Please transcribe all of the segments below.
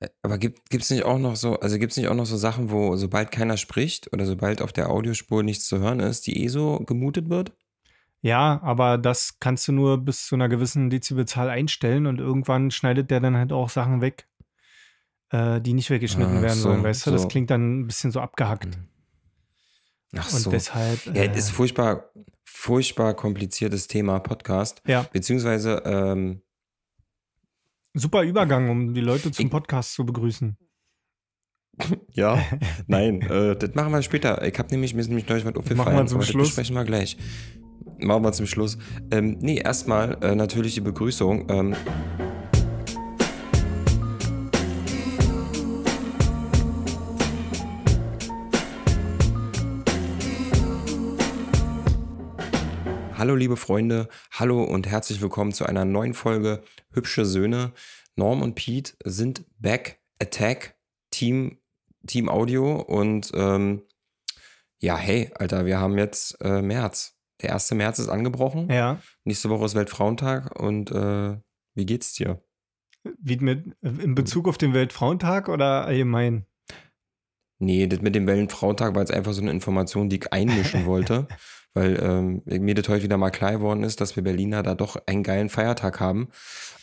Äh, aber gibt es nicht auch noch so, also gibt es nicht auch noch so Sachen, wo sobald keiner spricht oder sobald auf der Audiospur nichts zu hören ist, die eh so gemutet wird? Ja, aber das kannst du nur bis zu einer gewissen Dezibelzahl einstellen und irgendwann schneidet der dann halt auch Sachen weg, äh, die nicht weggeschnitten ah, werden sollen. Weißt du, so. das klingt dann ein bisschen so abgehackt. Hm. Ach und so. deshalb. Äh, ja, ist furchtbar, furchtbar kompliziertes Thema Podcast. Ja. Beziehungsweise ähm, Super Übergang, um die Leute zum Podcast zu begrüßen. Ja, nein, äh, das machen wir später. Ich habe nämlich, mir ist nämlich neulich was aufgefallen. Machen wir zum Schluss. Das sprechen wir gleich. Machen wir zum Schluss. Ähm, nee, erstmal äh, natürlich die Begrüßung. Ähm, Hallo liebe Freunde, hallo und herzlich willkommen zu einer neuen Folge Hübsche Söhne. Norm und Pete sind back, Attack, Team, Team Audio und ähm, ja, hey, Alter, wir haben jetzt äh, März. Der 1. März ist angebrochen. Ja. Nächste Woche ist Weltfrauentag und äh, wie geht's dir? Wie mit, in Bezug auf den Weltfrauentag oder allgemein? Nee, das mit dem Weltfrauentag war jetzt einfach so eine Information, die ich einmischen wollte weil ähm, mir das heute wieder mal klar geworden ist, dass wir Berliner da doch einen geilen Feiertag haben.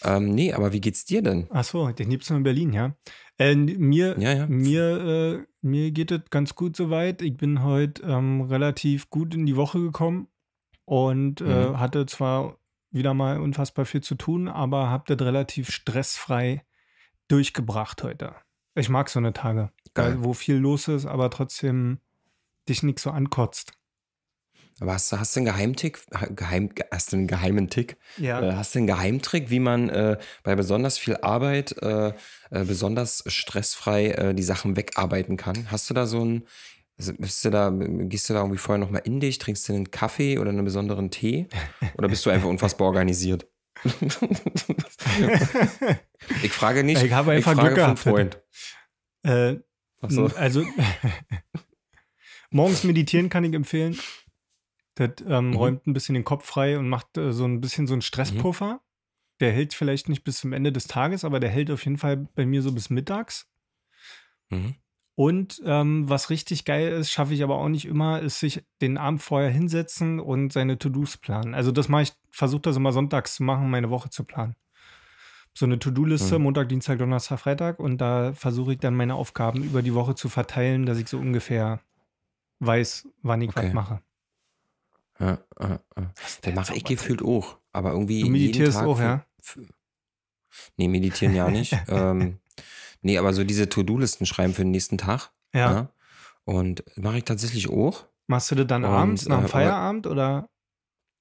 Ähm, nee, aber wie geht's dir denn? Ach so, den liebst du in Berlin, ja? Äh, mir, ja, ja. Mir, äh, mir geht es ganz gut soweit. Ich bin heute ähm, relativ gut in die Woche gekommen und äh, mhm. äh, hatte zwar wieder mal unfassbar viel zu tun, aber habe das relativ stressfrei durchgebracht heute. Ich mag so eine Tage, Geil. wo viel los ist, aber trotzdem dich nicht so ankotzt. Aber hast, hast du einen Geheimtick? Geheim, hast du einen geheimen Tick? Ja. Äh, hast du einen Geheimtrick, wie man äh, bei besonders viel Arbeit äh, äh besonders stressfrei äh, die Sachen wegarbeiten kann? Hast du da so einen, also bist du da, gehst du da irgendwie vorher nochmal in dich? Trinkst du einen Kaffee oder einen besonderen Tee? Oder bist du einfach unfassbar organisiert? ich frage nicht. Ich habe einfach ich frage Glück gehabt. Freund. Äh, so. Also morgens meditieren kann ich empfehlen. Das ähm, mhm. räumt ein bisschen den Kopf frei und macht äh, so ein bisschen so einen Stresspuffer. Mhm. Der hält vielleicht nicht bis zum Ende des Tages, aber der hält auf jeden Fall bei mir so bis mittags. Mhm. Und ähm, was richtig geil ist, schaffe ich aber auch nicht immer, ist sich den Abend vorher hinsetzen und seine To-Dos planen. Also das mache ich, versuche das immer sonntags zu machen, meine Woche zu planen. So eine To-Do-Liste, mhm. Montag, Dienstag, Donnerstag, Freitag und da versuche ich dann meine Aufgaben über die Woche zu verteilen, dass ich so ungefähr weiß, wann ich okay. was mache. Ja, ja, ja. mache ich gefühlt auch. Aber irgendwie. Du meditierst jeden Tag auch, ja? nee, meditieren ja nicht. ähm, nee, aber so diese To-Do-Listen schreiben für den nächsten Tag. Ja. ja. Ne? Und mache ich tatsächlich auch. Machst du das dann Und, abends, nach dem äh, Feierabend oder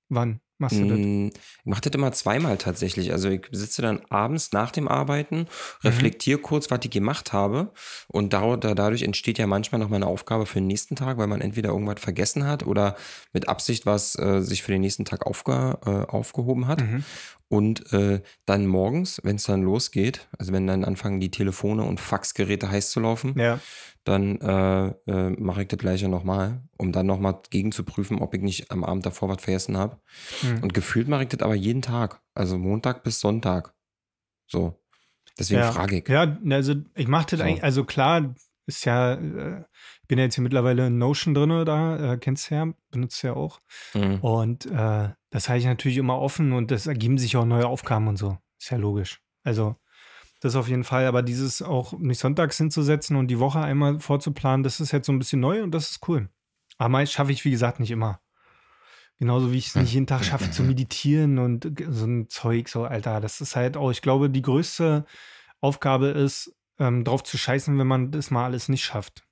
wann? Machst du mm, das? Ich mache das immer zweimal tatsächlich. Also ich sitze dann abends nach dem Arbeiten, reflektiere mhm. kurz, was ich gemacht habe. Und da, da, dadurch entsteht ja manchmal noch mal eine Aufgabe für den nächsten Tag, weil man entweder irgendwas vergessen hat oder mit Absicht was äh, sich für den nächsten Tag aufge, äh, aufgehoben hat. Mhm. Und äh, dann morgens, wenn es dann losgeht, also wenn dann anfangen die Telefone und Faxgeräte heiß zu laufen, ja. dann äh, äh, mache ich das gleiche nochmal, um dann nochmal gegen zu prüfen, ob ich nicht am Abend davor was vergessen habe. Mhm. Und gefühlt mache ich das aber jeden Tag, also Montag bis Sonntag. So. Deswegen ja. frage ich. Ja, also ich mache das so. eigentlich, also klar, ist ja, äh, ich bin ja jetzt hier mittlerweile in Notion drin, da äh, kennst du ja, benutzt ja auch. Mhm. Und äh, das halte ich natürlich immer offen und es ergeben sich auch neue Aufgaben und so. Ist ja logisch. Also, das auf jeden Fall. Aber dieses auch mich sonntags hinzusetzen und die Woche einmal vorzuplanen, das ist jetzt so ein bisschen neu und das ist cool. Aber meist schaffe ich, wie gesagt, nicht immer. Genauso wie ich es hm. nicht jeden Tag schaffe zu meditieren und so ein Zeug, so, Alter. Das ist halt auch, ich glaube, die größte Aufgabe ist, ähm, drauf zu scheißen, wenn man das mal alles nicht schafft.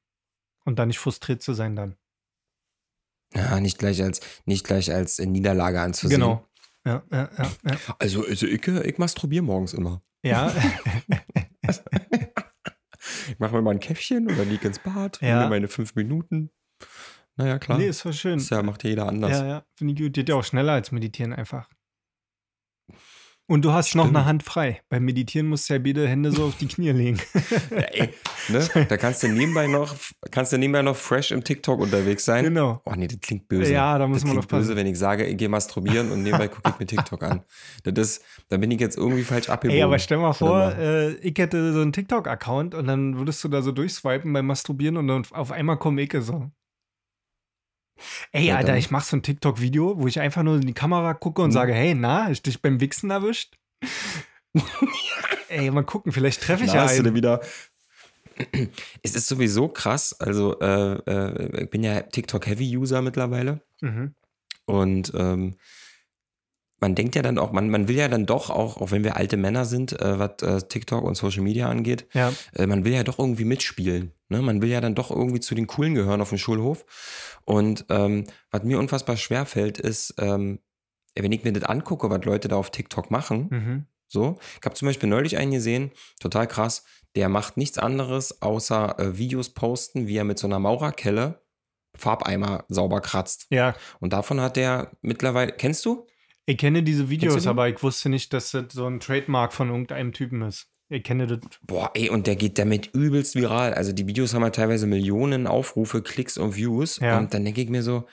Und dann nicht frustriert zu sein dann. Ja, nicht gleich als, nicht gleich als äh, Niederlage anzusehen. Genau. Ja, ja, ja, ja. Also, also ich, äh, ich masturbiere morgens immer. Ja. ich mache mir mal ein Käffchen oder liege ins Bad, ja. nehme meine fünf Minuten. Naja, klar. Nee, ist voll schön. Das ja, macht jeder anders. Ja, ja, finde ich gut. Geht ja auch schneller als meditieren einfach. Und du hast Stimmt. noch eine Hand frei. Beim Meditieren musst du ja beide Hände so auf die Knie legen. ja, ey, ne? Da kannst du nebenbei noch, kannst du nebenbei noch fresh im TikTok unterwegs sein. Genau. Oh nee, das klingt böse. Ja, da muss das man klingt böse, wenn ich sage, ich gehe masturbieren und nebenbei gucke ich mir TikTok an. Das ist, da bin ich jetzt irgendwie falsch abgebogen. Ey, aber stell mal vor, äh, ich hätte so einen TikTok-Account und dann würdest du da so durchswipen beim Masturbieren und dann auf einmal komme ich so. Ey, ja, Alter, ich mache so ein TikTok-Video, wo ich einfach nur in die Kamera gucke und mhm. sage, hey, na, ich dich beim Wichsen erwischt? Ey, mal gucken, vielleicht treffe ich da ja hast einen. Du wieder es ist sowieso krass. Also, äh, äh, ich bin ja TikTok-Heavy-User mittlerweile. Mhm. Und ähm, man denkt ja dann auch, man, man will ja dann doch auch, auch wenn wir alte Männer sind, äh, was äh, TikTok und Social Media angeht, ja. Äh, man will ja doch irgendwie mitspielen. Ne, man will ja dann doch irgendwie zu den Coolen gehören auf dem Schulhof. Und ähm, was mir unfassbar schwer fällt, ist, ähm, wenn ich mir das angucke, was Leute da auf TikTok machen, mhm. so, ich habe zum Beispiel neulich einen gesehen, total krass, der macht nichts anderes, außer äh, Videos posten, wie er mit so einer Maurerkelle Farbeimer sauber kratzt. Ja. Und davon hat der mittlerweile, kennst du? Ich kenne diese Videos, aber ich wusste nicht, dass das so ein Trademark von irgendeinem Typen ist. Ich kenne das. Boah, ey, und der geht damit übelst viral. Also die Videos haben halt teilweise Millionen Aufrufe, Klicks und Views. Ja. Und dann denke ich mir so,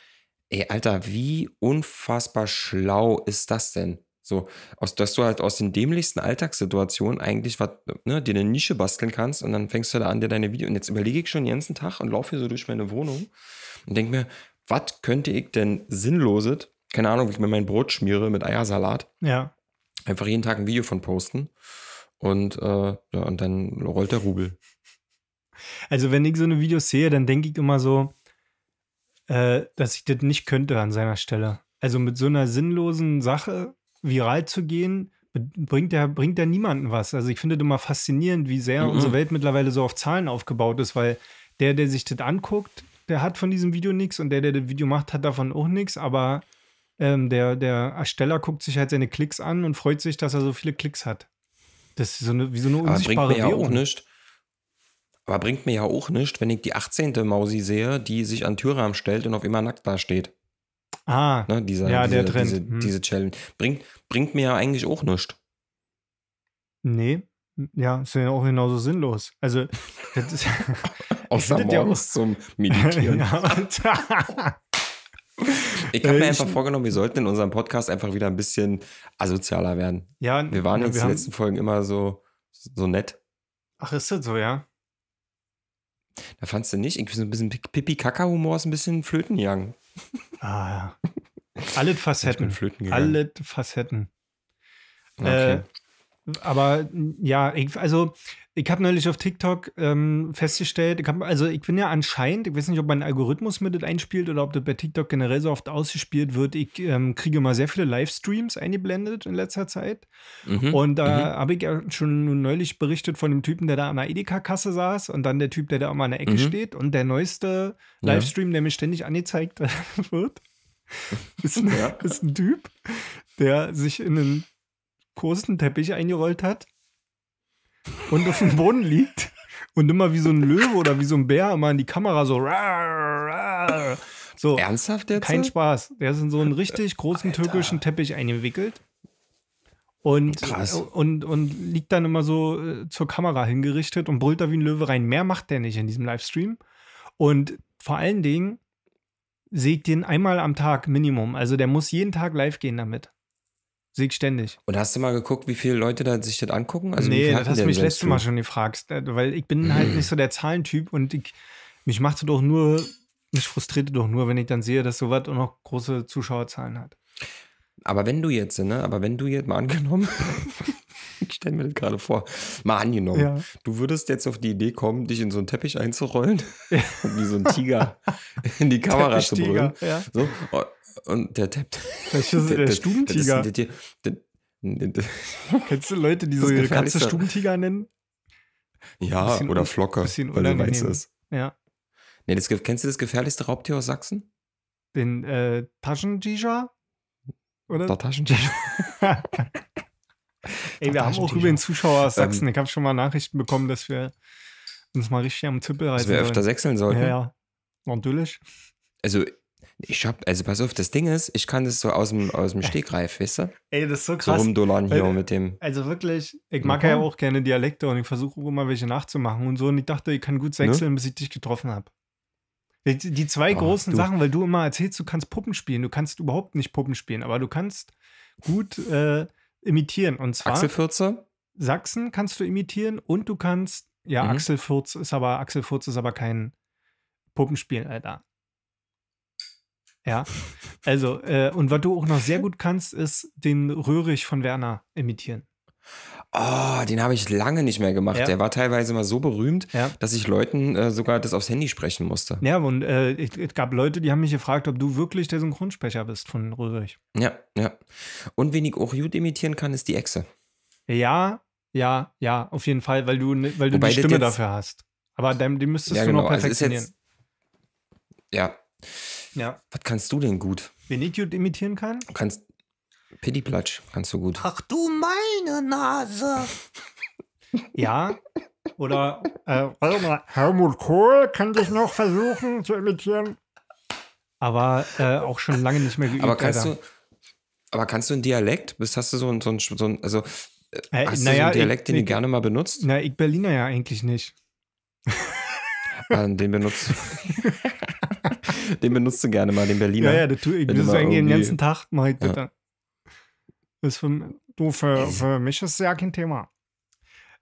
ey, Alter, wie unfassbar schlau ist das denn? So, aus, dass du halt aus den dämlichsten Alltagssituationen eigentlich was, ne, dir eine Nische basteln kannst und dann fängst du da an, dir deine Videos. Und jetzt überlege ich schon den ganzen Tag und laufe hier so durch meine Wohnung und denke mir, was könnte ich denn Sinnloses, keine Ahnung, wie ich mir mein Brot schmiere mit Eiersalat, ja. einfach jeden Tag ein Video von posten. Und äh, ja, und dann rollt der Rubel. Also, wenn ich so eine Videos sehe, dann denke ich immer so, äh, dass ich das nicht könnte an seiner Stelle. Also mit so einer sinnlosen Sache viral zu gehen, bringt ja bringt ja niemanden was. Also ich finde das immer faszinierend, wie sehr mhm. unsere Welt mittlerweile so auf Zahlen aufgebaut ist, weil der, der sich das anguckt, der hat von diesem Video nichts und der, der das Video macht, hat davon auch nichts, aber ähm, der, der Ersteller guckt sich halt seine Klicks an und freut sich, dass er so viele Klicks hat. Das ist so eine, wie so eine unsichtbare aber bringt mir Währung. Ja auch nicht, aber bringt mir ja auch nichts, wenn ich die 18. Mausi sehe, die sich an Türrahmen stellt und auf immer nackt da steht. Ah, ne, dieser, ja, diese, der Trend. Diese, hm. diese Challenge. Bringt, bringt mir ja eigentlich auch nichts. Nee, ja, ist ja auch genauso sinnlos. Also, das ist, Außer morgens ja auch, zum Meditieren. ja, Ich habe mir einfach vorgenommen, wir sollten in unserem Podcast einfach wieder ein bisschen asozialer werden. Ja, wir waren ja, in den letzten Folgen immer so, so nett. Ach, ist das so, ja? Da fandst du nicht? Irgendwie so ein bisschen Pipi-Kaka-Humor ist ein bisschen Flöten gegangen. Ah, ja. Alle Facetten. Flöten Alle Facetten. Okay. Äh, aber ja, also ich habe neulich auf TikTok ähm, festgestellt, ich hab, also ich bin ja anscheinend, ich weiß nicht, ob mein Algorithmus mit das einspielt oder ob das bei TikTok generell so oft ausgespielt wird. Ich ähm, kriege mal sehr viele Livestreams eingeblendet in letzter Zeit. Mhm. Und da äh, mhm. habe ich ja schon neulich berichtet von dem Typen, der da an der Edeka-Kasse saß und dann der Typ, der da immer an der Ecke mhm. steht. Und der neueste ja. Livestream, der mir ständig angezeigt wird, ist ein, ja. ist ein Typ, der sich in einen Kursenteppich eingerollt hat und auf dem Boden liegt und immer wie so ein Löwe oder wie so ein Bär immer in die Kamera so. so Ernsthaft jetzt? Kein Spaß. Der ist in so einen richtig großen Alter. türkischen Teppich eingewickelt. Und, Krass. und, und liegt dann immer so äh, zur Kamera hingerichtet und brüllt da wie ein Löwe rein. Mehr macht der nicht in diesem Livestream. Und vor allen Dingen sägt den einmal am Tag Minimum. Also der muss jeden Tag live gehen damit. Sieg ständig. Und hast du mal geguckt, wie viele Leute da sich das angucken? Also nee, das hast du mich letztes Mal schon gefragt, äh, weil ich bin halt nicht so der Zahlentyp und ich, mich machte doch nur, mich frustrierte doch nur, wenn ich dann sehe, dass sowas auch noch große Zuschauerzahlen hat. Aber wenn du jetzt, ne, aber wenn du jetzt mal angenommen, ich stelle mir das gerade vor. Mal angenommen, ja. du würdest jetzt auf die Idee kommen, dich in so einen Teppich einzurollen ja. und wie so ein Tiger in die Kamera zu brüllen. Ja. So. Oh, und der Teppich. der, der, Stubentiger. Das, das, das, Kennst du Leute, die so ihre Katze Stubentiger nennen? Ja, oder Flocke, weil sie weiß es. Ja. Nee, das, kennst du das gefährlichste Raubtier aus Sachsen? Den äh, Taschentiger? Oder? Der Taschentiger. Ey, wir haben auch übrigens Zuschauer aus ähm, Sachsen. Ähm, ich habe schon mal Nachrichten bekommen, dass wir uns mal richtig am Zippel reißen. Dass wir öfter sechseln sollten. Ja, ja. Natürlich. Also, ich hab, also pass auf, das Ding ist, ich kann das so aus dem, aus dem Stegreif, weißt du? Ey, das ist so krass. So rumdollern hier weil, mit dem. Also wirklich, ich mag ja auch gerne Dialekte und ich versuche auch immer welche nachzumachen und so. Und ich dachte, ich kann gut sechseln, ne? bis ich dich getroffen habe. Die, die zwei oh, großen du. Sachen, weil du immer erzählst, du kannst Puppen spielen. Du kannst überhaupt nicht Puppen spielen, aber du kannst gut äh, imitieren. Und zwar Axel Fürze? Sachsen kannst du imitieren und du kannst, ja, mhm. Axel Fürze ist aber, Axel Furz ist aber kein Puppenspiel, Alter. Ja, also, äh, und was du auch noch sehr gut kannst, ist den Röhrig von Werner imitieren. Oh, den habe ich lange nicht mehr gemacht. Ja. Der war teilweise mal so berühmt, ja. dass ich Leuten äh, sogar das aufs Handy sprechen musste. Ja, und äh, es gab Leute, die haben mich gefragt, ob du wirklich der Synchronsprecher bist von Röhrig. Ja, ja. Und wen ich auch gut imitieren kann, ist die Echse. Ja, ja, ja, auf jeden Fall, weil du, ne, weil du die Stimme jetzt, dafür hast. Aber dann, die müsstest ja, du genau, noch also perfektionieren. Also jetzt, ja. Ja. Was kannst du denn gut? Wen ich gut imitieren kann? Du kannst, Pittiplatsch ganz so gut. Ach du meine Nase! ja, oder äh, warte mal, Helmut Kohl kann dich noch versuchen zu imitieren. Aber äh, auch schon lange nicht mehr geübt. Aber kannst, Alter. du, aber kannst du einen Dialekt? Bist, hast du so einen, so einen, so einen also, äh, äh hast naja, du so einen Dialekt, ich, den ich, du gerne mal benutzt? Na, ich Berliner ja eigentlich nicht. Ah, den benutzt Den benutzt du gerne mal, den Berliner. Ja, ja, das tue ich. Das ist eigentlich den ganzen Tag, mach ich ja. bitte. Das für, du, für, für mich ist es ja kein Thema.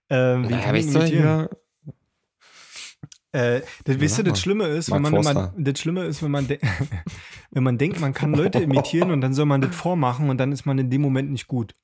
Ähm, äh, wie habe ich es Äh, das, ja, weißt du, das Schlimme ist, wenn man, Forster. das Schlimme ist, wenn man, wenn man denkt, man kann Leute imitieren und dann soll man das vormachen und dann ist man in dem Moment nicht gut.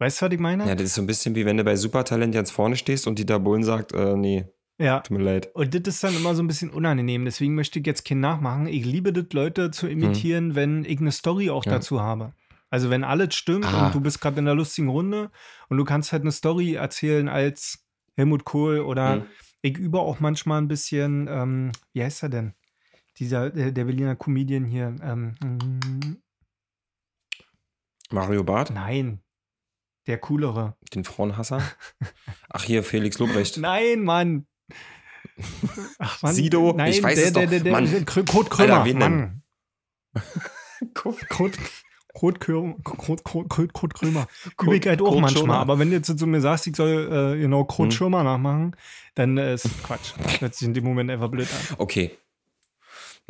Weißt du, was ich meine? Ja, das ist so ein bisschen wie wenn du bei Supertalent ganz vorne stehst und Dieter Bohlen sagt, äh, nee, ja. Tut mir leid. Und das ist dann immer so ein bisschen unangenehm. Deswegen möchte ich jetzt kein Nachmachen. Ich liebe das, Leute zu hm. imitieren, hm. wenn ich eine Story auch ja. dazu habe. Also wenn alles stimmt ah. und du bist gerade in der lustigen Runde und du kannst halt eine Story erzählen als Helmut Kohl oder mhm. ich übe auch manchmal ein bisschen, ähm, wie heißt er denn? Dieser, der, der Berliner Comedian hier. Ähm, mm. Mario Barth? Nein, der coolere. Den Frauenhasser? Ach, hier Felix Lobrecht. Nein, Mann. Ach, Mann. Sido, Nein, ich weiß der, es der, doch. Der, der, Mann. Kurt Krömer. Alter, Mann. Kurt, Kurt, Kür, Krömer. Kurt, Übigkeit auch manchmal. Schirmer. Aber wenn du jetzt zu mir sagst, ich soll äh, genau Kurt hm. Schirmer nachmachen, dann äh, ist Quatsch. Das hört sich in dem Moment einfach blöd an. Okay.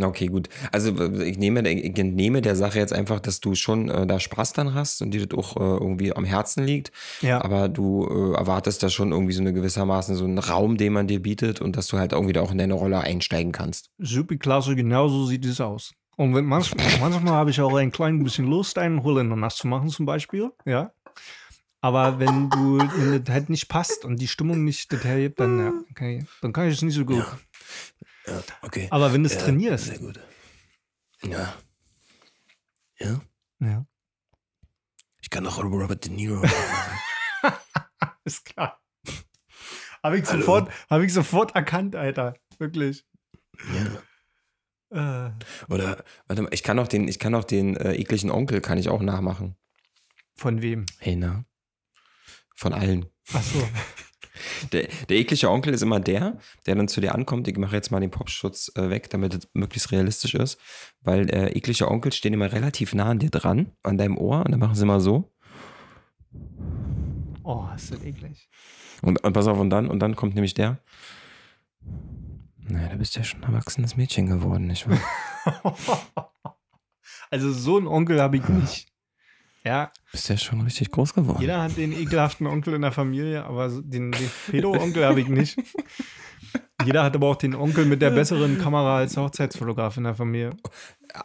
Okay, gut. Also ich nehme, äh, ich entnehme der Sache jetzt einfach, dass du schon äh, da Spaß dran hast und dir das auch äh, irgendwie am Herzen liegt. Ja. Aber du äh, erwartest da schon irgendwie so eine gewissermaßen so einen Raum, den man dir bietet und dass du halt irgendwie da auch in deine Rolle einsteigen kannst. Super klasse, genau so sieht es aus. Und wenn manchmal, manchmal habe ich auch ein klein bisschen Lust, einen Holländer nass zu machen, zum Beispiel. Ja. Aber wenn du wenn das halt nicht passt und die Stimmung nicht detailliert, dann, ja, okay, dann kann ich es nicht so gut. Ja. ja okay. Aber wenn du es ja, trainierst. Sehr gut. Ja. Ja. Ja. Ich kann auch Robert De Niro. Ist klar. Habe ich, also sofort, hab ich sofort erkannt, Alter. Wirklich. Ja. Äh. Oder, warte mal, ich kann auch den, ich kann auch den äh, ekligen Onkel, kann ich auch nachmachen. Von wem? Hey, na. Von allen. Ach so. Der, der eklige Onkel ist immer der, der dann zu dir ankommt. Ich mache jetzt mal den Popschutz äh, weg, damit es möglichst realistisch ist. Weil äh, eklige Onkel stehen immer relativ nah an dir dran, an deinem Ohr. Und dann machen sie immer so. Oh, ist das eklig. Und, und pass auf, und dann, und dann kommt nämlich der. Naja, du bist ja schon ein erwachsenes Mädchen geworden, nicht wahr? also so einen Onkel habe ich nicht. Ja. Bist ja schon richtig groß geworden. Jeder hat den ekelhaften Onkel in der Familie, aber den, den Pedo-Onkel habe ich nicht. Jeder hat aber auch den Onkel mit der besseren Kamera als Hochzeitsfotograf in der Familie.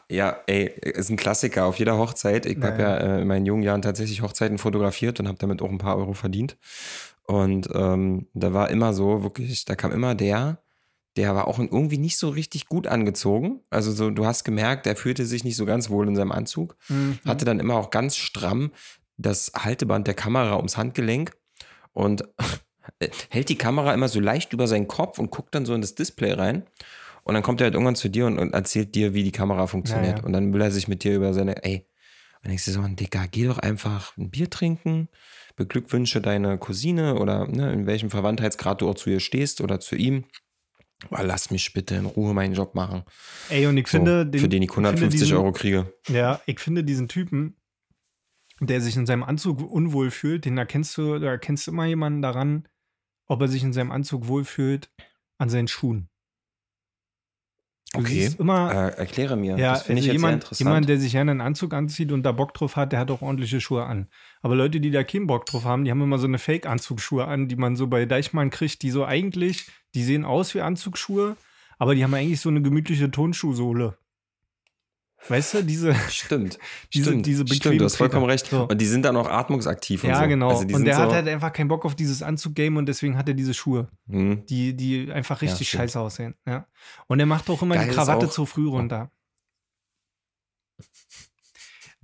Ja, ey, ist ein Klassiker auf jeder Hochzeit. Ich habe ja äh, in meinen jungen Jahren tatsächlich Hochzeiten fotografiert und habe damit auch ein paar Euro verdient. Und ähm, da war immer so, wirklich, da kam immer der, der war auch irgendwie nicht so richtig gut angezogen. Also so, du hast gemerkt, er fühlte sich nicht so ganz wohl in seinem Anzug. Mhm. Hatte dann immer auch ganz stramm das Halteband der Kamera ums Handgelenk und äh, hält die Kamera immer so leicht über seinen Kopf und guckt dann so in das Display rein. Und dann kommt er halt irgendwann zu dir und, und erzählt dir, wie die Kamera funktioniert. Ja, ja. Und dann will er sich mit dir über seine, ey, und denkst du so, Digga, geh doch einfach ein Bier trinken, beglückwünsche deine Cousine oder ne, in welchem Verwandtheitsgrad du auch zu ihr stehst oder zu ihm. Aber lass mich bitte in Ruhe meinen Job machen. Ey, und ich so, finde. Den, für den ich 150 diesen, Euro kriege. Ja, ich finde diesen Typen, der sich in seinem Anzug unwohl fühlt, den erkennst du, da erkennst du immer jemanden daran, ob er sich in seinem Anzug wohlfühlt, an seinen Schuhen. Du okay. Immer, äh, erkläre mir. Ja, das finde also ich jemand, jetzt sehr jemand, der sich gerne einen Anzug anzieht und da Bock drauf hat, der hat auch ordentliche Schuhe an. Aber Leute, die da keinen Bock drauf haben, die haben immer so eine fake anzugschuhe an, die man so bei Deichmann kriegt, die so eigentlich die sehen aus wie Anzugsschuhe, aber die haben eigentlich so eine gemütliche Tonschuhsohle. Weißt du, diese. Stimmt. diese, stimmt, diese stimmt, du hast vollkommen recht. So. Und die sind dann auch atmungsaktiv. Ja, also genau. und so. genau. Also und der so hat halt einfach keinen Bock auf dieses Anzug-Game und deswegen hat er diese Schuhe, mhm. die, die einfach richtig ja, scheiße aussehen. Ja. Und er macht auch immer Geil die Krawatte zu früh runter.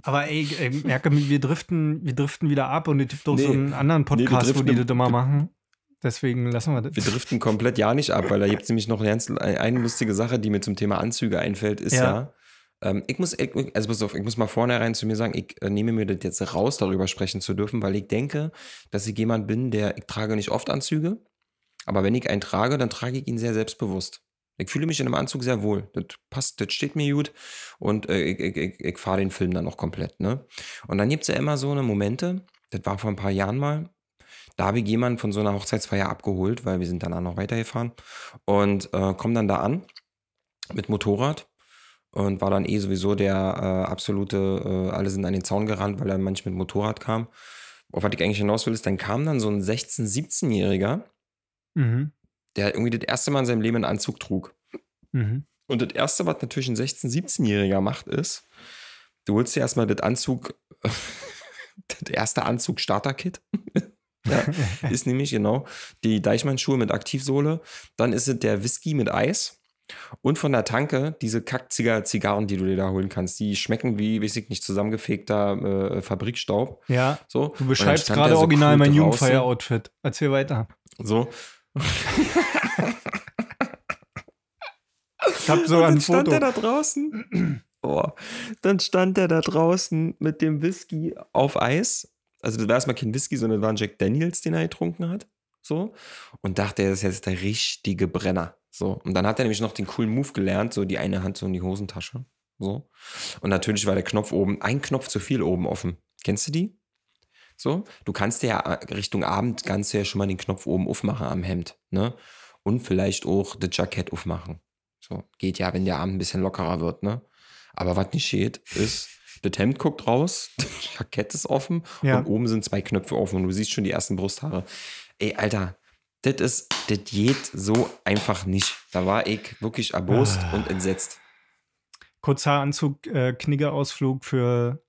Aber ey, ich merke, wir driften, wir driften wieder ab und es gibt auch nee, so einen anderen Podcast, nee, wo die das immer machen. Deswegen lassen wir das. Wir driften komplett ja nicht ab, weil da gibt es nämlich noch eine, ganz, eine lustige Sache, die mir zum Thema Anzüge einfällt, ist ja, ja ähm, ich muss, also pass auf, ich muss mal vornherein zu mir sagen, ich äh, nehme mir das jetzt raus, darüber sprechen zu dürfen, weil ich denke, dass ich jemand bin, der, ich trage nicht oft Anzüge, aber wenn ich einen trage, dann trage ich ihn sehr selbstbewusst. Ich fühle mich in einem Anzug sehr wohl. Das passt, das steht mir gut und äh, ich, ich, ich, ich fahre den Film dann auch komplett. Ne? Und dann gibt es ja immer so eine Momente, das war vor ein paar Jahren mal, da habe ich jemanden von so einer Hochzeitsfeier abgeholt, weil wir sind danach noch weitergefahren und äh, komme dann da an mit Motorrad und war dann eh sowieso der äh, absolute, äh, alle sind an den Zaun gerannt, weil er manchmal mit Motorrad kam. Auf was ich eigentlich hinaus will, ist, dann kam dann so ein 16-, 17-Jähriger, mhm. der irgendwie das erste Mal in seinem Leben einen Anzug trug. Mhm. Und das erste, was natürlich ein 16-, 17-Jähriger macht, ist, du holst dir erstmal das Anzug, das erste Anzug Starter-Kit Ja, ist nämlich genau die Deichmann-Schuhe mit Aktivsohle. Dann ist es der Whisky mit Eis. Und von der Tanke diese kackziger zigarren die du dir da holen kannst, die schmecken wie, weiß ich nicht, zusammengefegter äh, Fabrikstaub. Ja. So. Du beschreibst gerade so original cool mein jungfire outfit Erzähl weiter. So. ich hab sogar ein Foto. stand der da draußen. Oh, dann stand er da draußen mit dem Whisky auf Eis also das war erstmal kein Whisky, sondern das war ein Jack Daniels, den er getrunken hat. So. Und dachte, das ist jetzt der richtige Brenner. So. Und dann hat er nämlich noch den coolen Move gelernt, so die eine Hand so in die Hosentasche. So. Und natürlich war der Knopf oben, ein Knopf zu viel oben offen. Kennst du die? So. Du kannst ja äh, Richtung Abend kannst ja schon mal den Knopf oben aufmachen am Hemd. Ne? Und vielleicht auch das Jackett aufmachen. So. Geht ja, wenn der Abend ein bisschen lockerer wird, ne? Aber was nicht geht, ist, das Hemd guckt raus, das Jackett ist offen ja. und oben sind zwei Knöpfe offen und du siehst schon die ersten Brusthaare. Ey, Alter, das ist, das geht so einfach nicht. Da war ich wirklich erbost ah. und entsetzt. Kurzhaaranzug, äh, Kniggeausflug für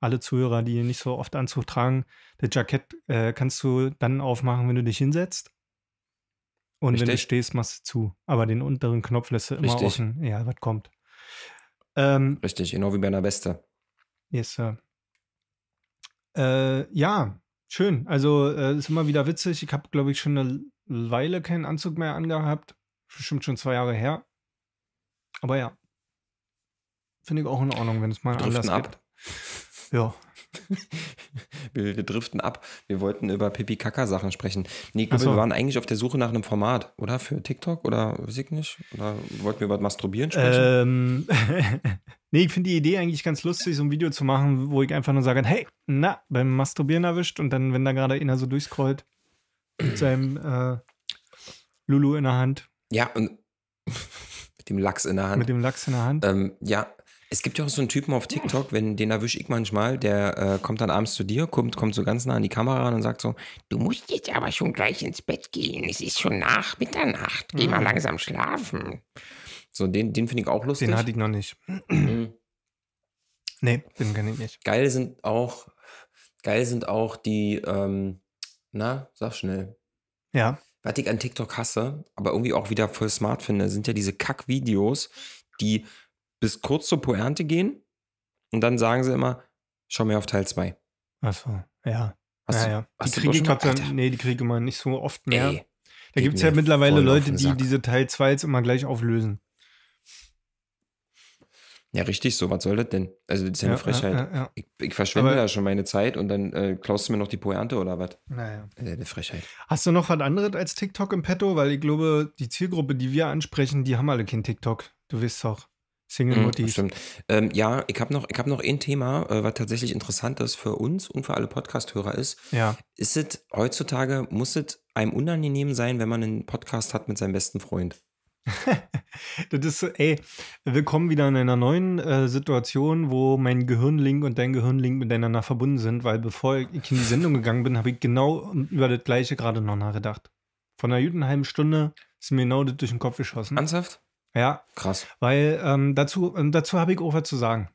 alle Zuhörer, die nicht so oft Anzug tragen. Das Jackett äh, kannst du dann aufmachen, wenn du dich hinsetzt. Und Richtig. wenn du stehst, machst du zu. Aber den unteren Knopf lässt du immer Richtig. offen. Ja, was kommt. Ähm, Richtig, genau wie bei einer Weste. Yes, Sir. Äh, ja, schön. Also äh, ist immer wieder witzig. Ich habe, glaube ich, schon eine Weile keinen Anzug mehr angehabt. Bestimmt schon zwei Jahre her. Aber ja. Finde ich auch in Ordnung, wenn es mal Driften anders ab. gibt. Ja, wir, wir, driften ab. Wir wollten über Pipi-Kaka-Sachen sprechen. Nee, glaube, so. wir waren eigentlich auf der Suche nach einem Format, oder? Für TikTok oder weiß ich nicht? Oder wollten wir über das Masturbieren sprechen? Ähm, nee, ich finde die Idee eigentlich ganz lustig, so ein Video zu machen, wo ich einfach nur sage, hey, na, beim Masturbieren erwischt und dann, wenn da gerade einer so durchscrollt mit seinem äh, Lulu in der Hand. Ja, und mit dem Lachs in der Hand. Mit dem Lachs in der Hand. Ähm, ja, es gibt ja auch so einen Typen auf TikTok, wenn, den erwische ich manchmal, der äh, kommt dann abends zu dir, kommt, kommt so ganz nah an die Kamera und sagt so, du musst jetzt aber schon gleich ins Bett gehen, es ist schon nach Mitternacht, geh mal mhm. langsam schlafen. So, den, den finde ich auch lustig. Den hatte ich noch nicht. Mhm. nee, den kann ich nicht. Geil sind auch, geil sind auch die, ähm, na, sag schnell. Ja. Was ich an TikTok hasse, aber irgendwie auch wieder voll smart finde, sind ja diese Kack-Videos, die bis kurz zur Pointe gehen und dann sagen sie immer, schau mir auf Teil 2. Achso, ja. Hast ja, ja. die kriege ich dann, nee, die kriege man nicht so oft mehr. Ey, da gibt es ja mittlerweile Leute, die diese Teil 2 jetzt immer gleich auflösen. Ja, richtig so. Was soll das denn? Also, das ist ja eine ja, Frechheit. Ja, ja, ich, ich, verschwende Aber, ja schon meine Zeit und dann äh, klaust du mir noch die Pointe oder was? Naja. Äh, eine Frechheit. Hast du noch was anderes als TikTok im Petto? Weil ich glaube, die Zielgruppe, die wir ansprechen, die haben alle kein TikTok. Du weißt doch. Single-Motiv. Mhm, stimmt. Ähm, ja, ich habe noch, hab noch ein Thema, äh, was tatsächlich interessant ist für uns und für alle Podcast-Hörer ist. Ja. Ist es heutzutage, muss es einem unangenehm sein, wenn man einen Podcast hat mit seinem besten Freund? das ist, so, ey, willkommen wieder in einer neuen äh, Situation, wo mein Gehirnlink und dein Gehirnlink miteinander verbunden sind, weil bevor ich in die Sendung gegangen bin, habe ich genau über das Gleiche gerade noch nachgedacht. Von einer guten halben Stunde ist mir genau das durch den Kopf geschossen. Ernsthaft? Ja. Krass. Weil ähm, dazu, ähm, dazu habe ich auch was zu sagen.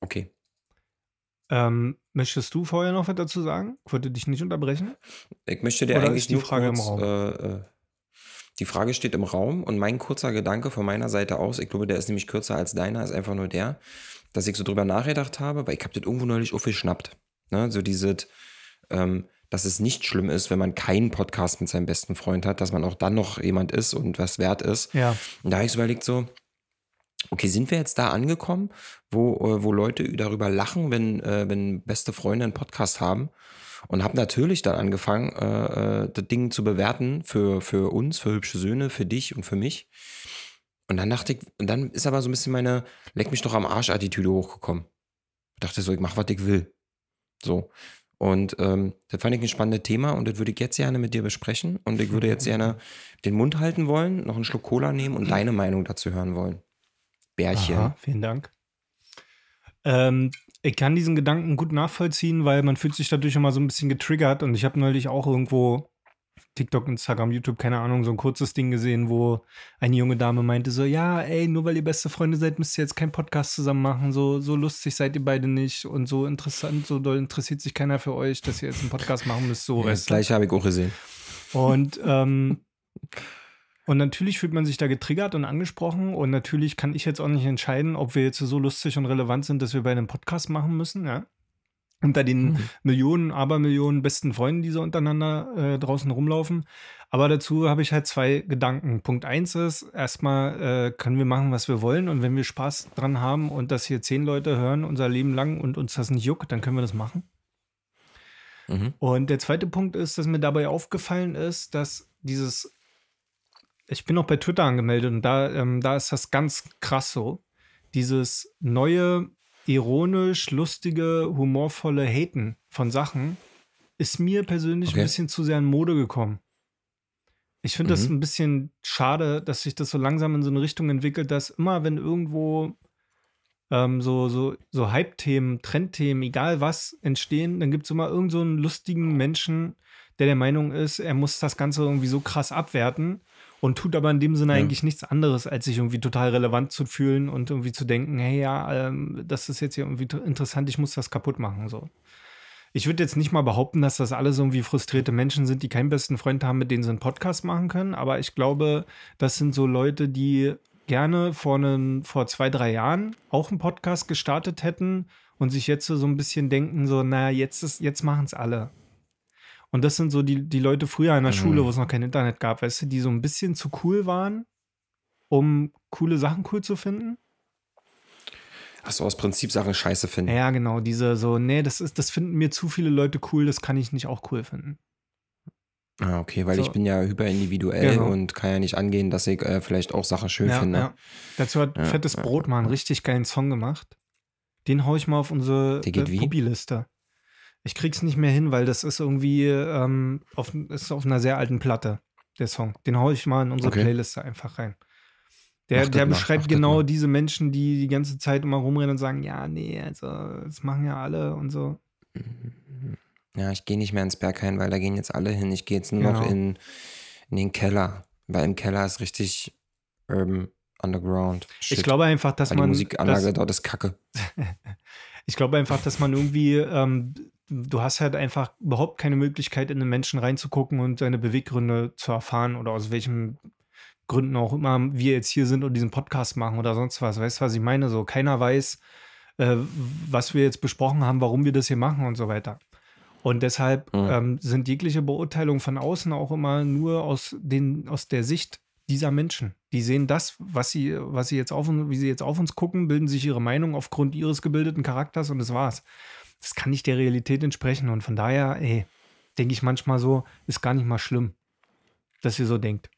Okay. Ähm, möchtest du vorher noch was dazu sagen? Ich wollte dich nicht unterbrechen. Ich möchte dir Oder eigentlich die Frage kurz, im Raum. Äh, äh, die Frage steht im Raum und mein kurzer Gedanke von meiner Seite aus, ich glaube, der ist nämlich kürzer als deiner, ist einfach nur der, dass ich so drüber nachgedacht habe, weil ich habe das irgendwo neulich auch geschnappt. Ne? So dieses, ähm, dass es nicht schlimm ist, wenn man keinen Podcast mit seinem besten Freund hat, dass man auch dann noch jemand ist und was wert ist. Ja. Und da habe ich so überlegt, so, okay, sind wir jetzt da angekommen, wo, äh, wo Leute darüber lachen, wenn, äh, wenn beste Freunde einen Podcast haben? Und habe natürlich dann angefangen, äh, äh, das Ding zu bewerten für, für uns, für hübsche Söhne, für dich und für mich. Und dann dachte ich, dann ist aber so ein bisschen meine Leck mich doch am Arsch-Attitüde hochgekommen. Ich dachte so, ich mache, was ich will. So. Und ähm, das fand ich ein spannendes Thema und das würde ich jetzt gerne mit dir besprechen. Und ich würde jetzt mhm. gerne den Mund halten wollen, noch einen Schluck Cola nehmen und mhm. deine Meinung dazu hören wollen. Bärchen. Aha, vielen Dank. Ähm, ich kann diesen Gedanken gut nachvollziehen, weil man fühlt sich dadurch immer so ein bisschen getriggert. Und ich habe neulich auch irgendwo TikTok, Instagram, YouTube, keine Ahnung, so ein kurzes Ding gesehen, wo eine junge Dame meinte so, ja, ey, nur weil ihr beste Freunde seid, müsst ihr jetzt keinen Podcast zusammen machen, so, so lustig seid ihr beide nicht und so interessant, so doll interessiert sich keiner für euch, dass ihr jetzt einen Podcast machen müsst, so. Ja, das gleiche habe ich auch gesehen. Und, ähm, und natürlich fühlt man sich da getriggert und angesprochen und natürlich kann ich jetzt auch nicht entscheiden, ob wir jetzt so lustig und relevant sind, dass wir beide einen Podcast machen müssen, ja unter den mhm. Millionen, Abermillionen besten Freunden, die so untereinander äh, draußen rumlaufen. Aber dazu habe ich halt zwei Gedanken. Punkt eins ist, erstmal äh, können wir machen, was wir wollen. Und wenn wir Spaß dran haben und das hier zehn Leute hören unser Leben lang und uns das nicht juckt, dann können wir das machen. Mhm. Und der zweite Punkt ist, dass mir dabei aufgefallen ist, dass dieses, ich bin auch bei Twitter angemeldet und da, ähm, da ist das ganz krass so, dieses neue ironisch, lustige, humorvolle Haten von Sachen ist mir persönlich okay. ein bisschen zu sehr in Mode gekommen. Ich finde mhm. das ein bisschen schade, dass sich das so langsam in so eine Richtung entwickelt, dass immer, wenn irgendwo ähm, so, so, so Hype-Themen, Trendthemen, egal was entstehen, dann gibt es immer irgendeinen so lustigen Menschen, der der Meinung ist, er muss das Ganze irgendwie so krass abwerten und tut aber in dem Sinne ja. eigentlich nichts anderes, als sich irgendwie total relevant zu fühlen und irgendwie zu denken, hey ja, ähm, das ist jetzt hier irgendwie interessant, ich muss das kaputt machen. So. Ich würde jetzt nicht mal behaupten, dass das alles irgendwie frustrierte Menschen sind, die keinen besten Freund haben, mit denen sie einen Podcast machen können, aber ich glaube, das sind so Leute, die gerne vor, einen, vor zwei, drei Jahren auch einen Podcast gestartet hätten und sich jetzt so ein bisschen denken, so, naja, jetzt, jetzt machen es alle. Und das sind so die, die Leute früher in der mhm. Schule, wo es noch kein Internet gab, weißt du, die so ein bisschen zu cool waren, um coole Sachen cool zu finden. Achso, aus Prinzip Sachen scheiße finden. Ja, genau, diese so, nee, das ist, das finden mir zu viele Leute cool, das kann ich nicht auch cool finden. Ah, okay, weil so. ich bin ja hyperindividuell genau. und kann ja nicht angehen, dass ich äh, vielleicht auch Sachen schön ja, finde. Ja. Dazu hat ja, Fettes Brot mal einen richtig geilen Song gemacht. Den haue ich mal auf unsere äh, Pubi-Liste. Ich krieg's nicht mehr hin, weil das ist irgendwie ähm, auf, ist auf einer sehr alten Platte, der Song. Den hau ich mal in unsere okay. Playliste einfach rein. Der, Ach, der beschreibt Ach, genau diese Menschen, die die ganze Zeit immer rumrennen und sagen, ja, nee, also das machen ja alle und so. Mhm. Ja, ich gehe nicht mehr ins Bergheim, weil da gehen jetzt alle hin. Ich gehe jetzt nur genau. noch in, in den Keller, weil im Keller ist richtig Urban ähm, underground. Shit. Ich glaube einfach, dass weil man. Die Musikanlage dass, dort ist kacke. ich glaube einfach, dass man irgendwie ähm, du hast halt einfach überhaupt keine Möglichkeit, in den Menschen reinzugucken und seine Beweggründe zu erfahren oder aus welchen Gründen auch immer wir jetzt hier sind und diesen Podcast machen oder sonst was. Weißt du, was ich meine? So, keiner weiß, äh, was wir jetzt besprochen haben, warum wir das hier machen und so weiter. Und deshalb mhm. ähm, sind jegliche Beurteilungen von außen auch immer nur aus, den, aus der Sicht dieser Menschen. Die sehen das, was sie, was sie jetzt auf, wie sie jetzt auf uns gucken, bilden sich ihre Meinung aufgrund ihres gebildeten Charakters und das war's das kann nicht der Realität entsprechen. Und von daher, ey, denke ich manchmal so, ist gar nicht mal schlimm, dass ihr so denkt.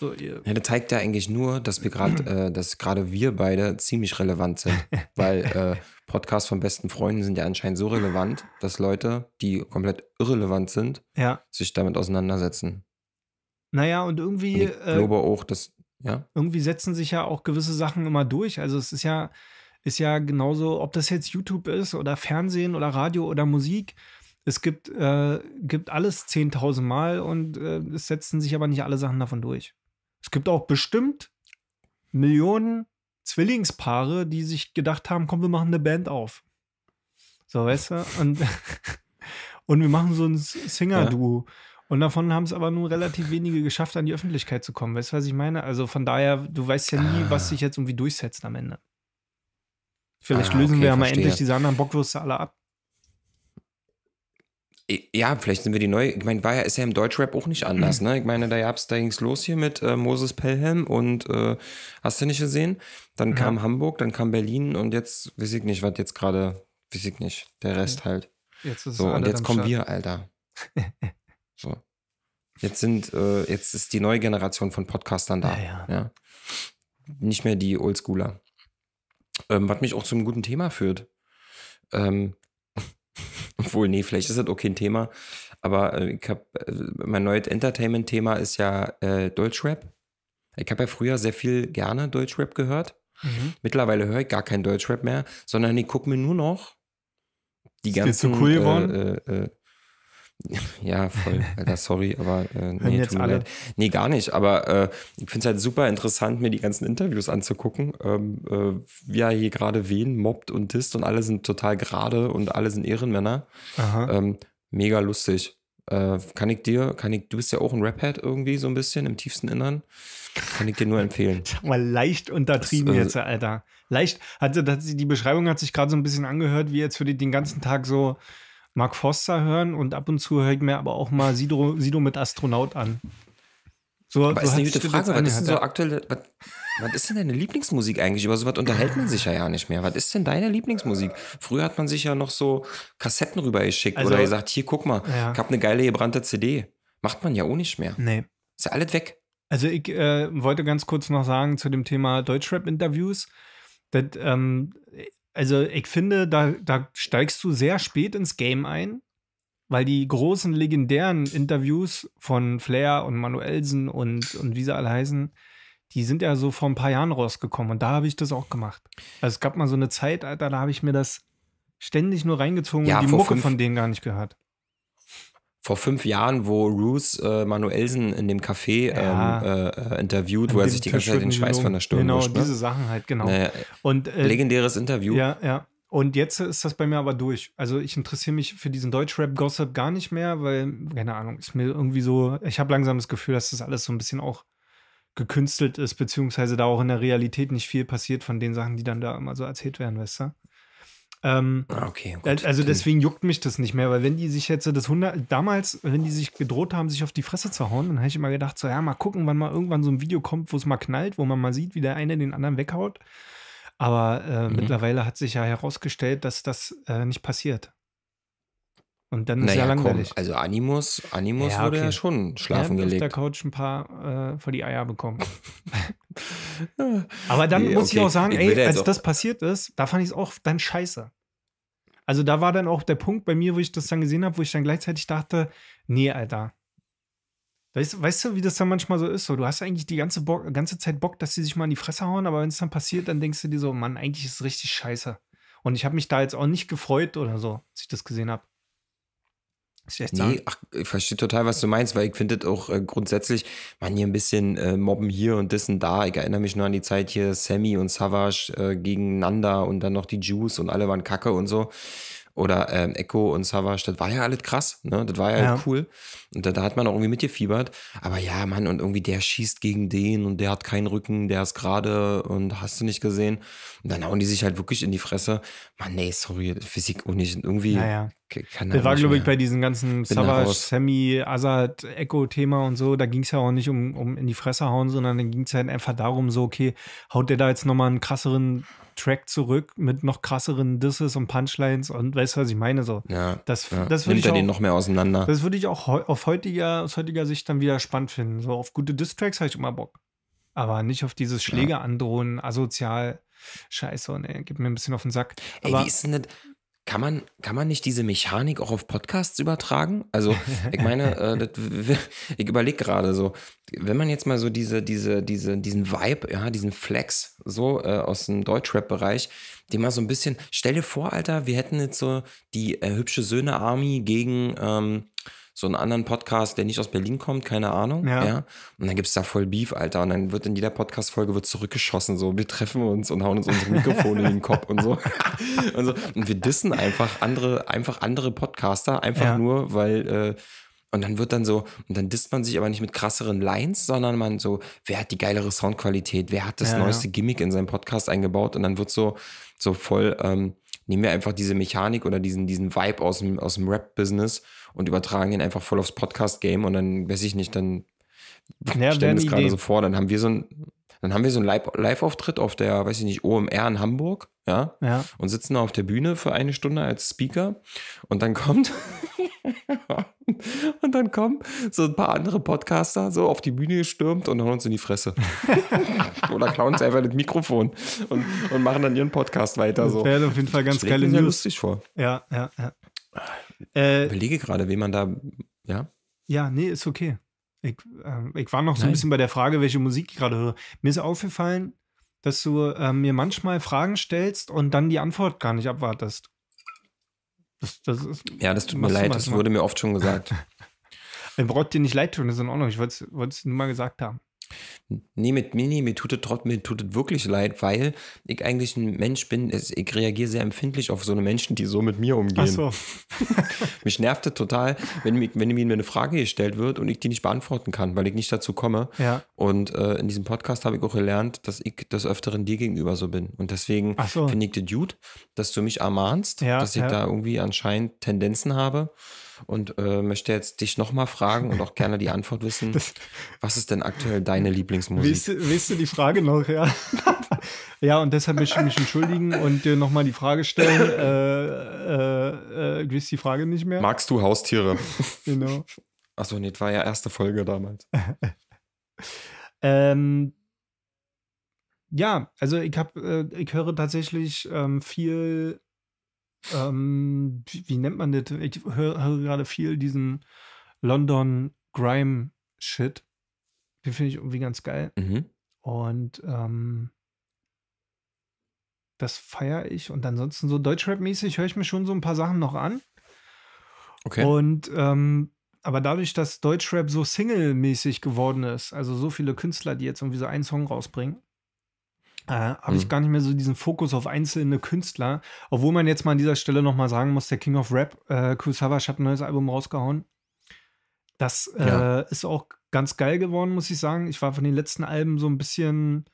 So, ihr ja, das zeigt ja eigentlich nur, dass wir gerade, äh, dass gerade wir beide ziemlich relevant sind, weil äh, Podcasts von besten Freunden sind ja anscheinend so relevant, dass Leute, die komplett irrelevant sind, ja. sich damit auseinandersetzen. Naja, und irgendwie. Und ich äh, glaube äh, auch, dass, ja. Irgendwie setzen sich ja auch gewisse Sachen immer durch. Also es ist ja, ist ja genauso, ob das jetzt YouTube ist oder Fernsehen oder Radio oder Musik. Es gibt, äh, gibt alles 10.000 Mal und äh, es setzen sich aber nicht alle Sachen davon durch. Es gibt auch bestimmt Millionen Zwillingspaare, die sich gedacht haben, komm, wir machen eine Band auf. So, weißt du? Und, und wir machen so ein Singer-Duo. Ja. Und davon haben es aber nur relativ wenige geschafft, an die Öffentlichkeit zu kommen. Weißt du, was ich meine? Also von daher, du weißt ja nie, ah. was sich jetzt irgendwie durchsetzt am Ende. Vielleicht ah, lösen okay, wir ja mal endlich diese anderen Bockwürste alle ab. Ja, vielleicht sind wir die neue. Ich meine, war ja, ist ja im Deutschrap auch nicht anders, ne? Ich meine, da gab's, da ging's los hier mit äh, Moses Pelham und äh, hast du nicht gesehen? Dann ja. kam Hamburg, dann kam Berlin und jetzt weiß ich nicht, was jetzt gerade, weiß ich nicht, der Rest halt. Jetzt ist so, und jetzt kommen Stadt. wir, Alter. so. Jetzt sind, äh, jetzt ist die neue Generation von Podcastern da. Ja, ja. ja. Nicht mehr die Oldschooler. Ähm, was mich auch zum guten Thema führt. Ähm, obwohl, nee, vielleicht ist das auch kein Thema. Aber äh, ich hab, äh, mein neues Entertainment-Thema ist ja äh, Deutschrap. Ich habe ja früher sehr viel gerne Deutschrap gehört. Mhm. Mittlerweile höre ich gar kein Deutschrap mehr, sondern ich gucke mir nur noch die ganzen. Ist zu cool äh, geworden? Äh, äh, Ja, voll, Alter, sorry, aber äh, nee, tut mir alle. leid. Nee, gar nicht, aber äh, ich finde es halt super interessant, mir die ganzen Interviews anzugucken. Ähm, äh, ja, hier gerade wen mobbt und disst und alle sind total gerade und alle sind Ehrenmänner. Ähm, mega lustig. Äh, kann ich dir, kann ich, du bist ja auch ein Rap-Head irgendwie so ein bisschen im tiefsten Innern. Kann ich dir nur empfehlen. Sag mal, leicht untertrieben das, äh, jetzt, Alter. Leicht, hatte, also, die Beschreibung hat sich gerade so ein bisschen angehört, wie jetzt für die, den ganzen Tag so Mark Foster hören und ab und zu höre ich mir aber auch mal Sido, Sido mit Astronaut an. So, aber so ist eine gute Frage, was ist denn so aktuelle, was, was, ist denn deine Lieblingsmusik eigentlich? Über sowas unterhält man sich ja, ja nicht mehr. Was ist denn deine Lieblingsmusik? Früher hat man sich ja noch so Kassetten rübergeschickt also, oder gesagt, hier, guck mal, ja. ich habe eine geile gebrannte CD. Macht man ja auch nicht mehr. Nee. Ist ja alles weg. Also ich äh, wollte ganz kurz noch sagen zu dem Thema Deutschrap-Interviews. Ähm, also ich finde, da, da steigst du sehr spät ins Game ein, weil die großen legendären Interviews von Flair und Manuelsen und, und wie sie alle heißen, die sind ja so vor ein paar Jahren rausgekommen und da habe ich das auch gemacht. Also es gab mal so eine Zeit, Alter, da habe ich mir das ständig nur reingezogen ja, und die Mucke fünf, von denen gar nicht gehört vor fünf Jahren, wo Ruth äh, Manuelsen in dem Café ja. ähm, äh, interviewt, in wo er sich die ganze Zeit den Schweiß von der Stirn Genau, mischt, ne? diese Sachen halt, genau. Naja, und, äh, legendäres Interview. Ja, ja. Und jetzt ist das bei mir aber durch. Also ich interessiere mich für diesen Deutschrap-Gossip gar nicht mehr, weil, keine Ahnung, ist mir irgendwie so, ich habe langsam das Gefühl, dass das alles so ein bisschen auch gekünstelt ist, beziehungsweise da auch in der Realität nicht viel passiert von den Sachen, die dann da immer so erzählt werden, weißt du? Ähm, ah, okay. Gut. Also deswegen juckt mich das nicht mehr, weil wenn die sich jetzt das 100, damals, wenn die sich gedroht haben, sich auf die Fresse zu hauen, dann habe ich immer gedacht, so ja, mal gucken, wann mal irgendwann so ein Video kommt, wo es mal knallt, wo man mal sieht, wie der eine den anderen weghaut. Aber äh, mhm. mittlerweile hat sich ja herausgestellt, dass das äh, nicht passiert. Und dann ist naja, ja langweilig. Komm, also Animus, Animus ja, okay. würde ja schon schlafen er hat gelegt. auf der Couch ein paar äh, vor die Eier bekommen. Aber dann nee, muss okay. ich auch sagen, ich ey, als das passiert ist, da fand ich es auch dann scheiße. Also da war dann auch der Punkt bei mir, wo ich das dann gesehen habe, wo ich dann gleichzeitig dachte, nee, Alter. Weißt, weißt du, wie das dann manchmal so ist? So, du hast eigentlich die ganze, ganze Zeit Bock, dass sie sich mal in die Fresse hauen, aber wenn es dann passiert, dann denkst du dir so, Mann, eigentlich ist es richtig scheiße. Und ich habe mich da jetzt auch nicht gefreut oder so, als ich das gesehen habe. Nee, ach, ich verstehe total, was du meinst, weil ich finde das auch äh, grundsätzlich, man hier ein bisschen äh, mobben hier und das und da. Ich erinnere mich nur an die Zeit hier, Sammy und Savage äh, gegeneinander und dann noch die Jews und alle waren kacke und so oder ähm, Echo und Savage, das war ja alles krass, ne? Das war ja, ja. cool. Und da, da, hat man auch irgendwie mitgefiebert. Aber ja, Mann, und irgendwie der schießt gegen den und der hat keinen Rücken, der ist gerade und hast du nicht gesehen. Und dann hauen die sich halt wirklich in die Fresse. Mann, nee, sorry, Physik und nicht. Irgendwie naja. kann Das war, glaube ich, bei diesem ganzen Savage, Sammy, Azad, Echo-Thema und so, da ging es ja auch nicht um, um in die Fresse hauen, sondern dann ging es halt einfach darum, so, okay, haut der da jetzt nochmal einen krasseren Track zurück mit noch krasseren Disses und Punchlines und weißt du, was ich meine? So, ja, das, ja. das nimmt er den noch mehr auseinander. Das würde ich auch auf heutiger, aus heutiger Sicht dann wieder spannend finden. So auf gute Distracks habe ich immer Bock. Aber nicht auf dieses Schläger androhen, asozial, scheiße und ne, ey, gib mir ein bisschen auf den Sack. Aber, ey, wie ist denn das? Kann man, kann man nicht diese Mechanik auch auf Podcasts übertragen? Also, ich meine, äh, das, ich überlege gerade so, wenn man jetzt mal so diese, diese, diese, diesen Vibe, ja, diesen Flex so äh, aus dem Deutschrap-Bereich, den mal so ein bisschen, stell dir vor, Alter, wir hätten jetzt so die äh, hübsche Söhne-Army gegen ähm, so einen anderen Podcast, der nicht aus Berlin kommt, keine Ahnung. Ja. ja? Und dann gibt es da voll Beef, Alter. Und dann wird in jeder Podcast-Folge zurückgeschossen, so wir treffen uns und hauen uns unsere Mikrofone in den Kopf und so. und so. Und wir dissen einfach andere, einfach andere Podcaster, einfach ja. nur, weil äh, und dann wird dann so, und dann disst man sich aber nicht mit krasseren Lines, sondern man so, wer hat die geilere Soundqualität, wer hat das ja, neueste ja. Gimmick in seinem Podcast eingebaut und dann wird so, so voll, ähm, nehmen wir einfach diese Mechanik oder diesen, diesen Vibe aus dem, aus dem Rap-Business und übertragen ihn einfach voll aufs Podcast-Game und dann, weiß ich nicht, dann ja, stellen wir es gerade so vor, dann haben wir so ein, dann haben wir so einen Live-Auftritt auf der, weiß ich nicht, OMR in Hamburg, ja, ja. und sitzen da auf der Bühne für eine Stunde als Speaker und dann kommt und dann kommen so ein paar andere Podcaster so auf die Bühne gestürmt und hauen uns in die Fresse. Oder klauen uns einfach das Mikrofon und, und machen dann ihren Podcast weiter. So. Das wäre auf jeden Fall ganz geile lustig vor. Ja, ja, ja. Äh, Überlege gerade, wie man da, ja? Ja, nee, ist okay. Ich, äh, ich war noch so ein bisschen bei der Frage, welche Musik ich gerade höre. Mir ist aufgefallen, dass du äh, mir manchmal Fragen stellst und dann die Antwort gar nicht abwartest. Das, das ist, ja, das tut mir leid, das wurde mir oft schon gesagt. ich braucht dir nicht leid tun, das ist in Ordnung. Ich wollte es nur mal gesagt haben. Nee, mit, nee, mir tut es mir tut es wirklich leid, weil ich eigentlich ein Mensch bin, ich reagiere sehr empfindlich auf so eine Menschen, die so mit mir umgehen. Ach so. mich nervt es total, wenn, wenn mir eine Frage gestellt wird und ich die nicht beantworten kann, weil ich nicht dazu komme. Ja. Und äh, in diesem Podcast habe ich auch gelernt, dass ich des Öfteren dir gegenüber so bin. Und deswegen so. finde ich das gut, dass du mich ermahnst, ja, dass ich ja. da irgendwie anscheinend Tendenzen habe und äh, möchte jetzt dich nochmal fragen und auch gerne die Antwort wissen. was ist denn aktuell deine Lieblingsmusik? Willst, willst du die Frage noch, ja? ja, und deshalb möchte ich mich entschuldigen und dir nochmal die Frage stellen. Äh, äh, äh, du willst die Frage nicht mehr? Magst du Haustiere? genau. Achso, nee, das war ja erste Folge damals. ähm, ja, also ich habe, äh, ich höre tatsächlich ähm, viel ähm, wie, nennt man das? Ich höre, höre gerade viel diesen London Grime Shit. Den finde ich irgendwie ganz geil. Mhm. Und ähm, das feiere ich. Und ansonsten so Deutschrap-mäßig höre ich mir schon so ein paar Sachen noch an. Okay. Und ähm, aber dadurch, dass Deutschrap so Single-mäßig geworden ist, also so viele Künstler, die jetzt irgendwie so einen Song rausbringen, äh, habe ich hm. gar nicht mehr so diesen Fokus auf einzelne Künstler. Obwohl man jetzt mal an dieser Stelle nochmal sagen muss, der King of Rap, äh, Cool Savage hat ein neues Album rausgehauen. Das äh, ist auch ganz geil geworden, muss ich sagen. Ich war von den letzten Alben so ein bisschen,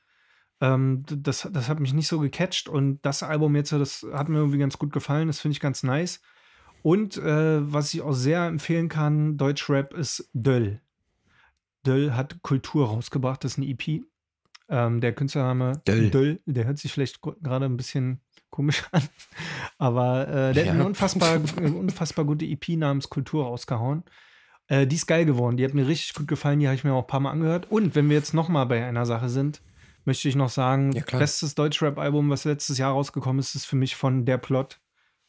ähm, das, das hat mich nicht so gecatcht und das Album jetzt, das hat mir irgendwie ganz gut gefallen, das finde ich ganz nice. Und äh, was ich auch sehr empfehlen kann, Deutschrap ist Döll. Döll hat Kultur rausgebracht, das ist ein EP. Ähm, der Künstlername Döll. Döll, der hört sich vielleicht gerade ein bisschen komisch an. Aber äh, der ja. hat eine unfassbar, eine äh, unfassbar gute EP namens Kultur rausgehauen. Äh, die ist geil geworden. Die hat mir richtig gut gefallen. Die habe ich mir auch ein paar Mal angehört. Und wenn wir jetzt nochmal bei einer Sache sind, möchte ich noch sagen, ja, bestes Deutschrap-Album, was letztes Jahr rausgekommen ist, ist für mich von Der Plot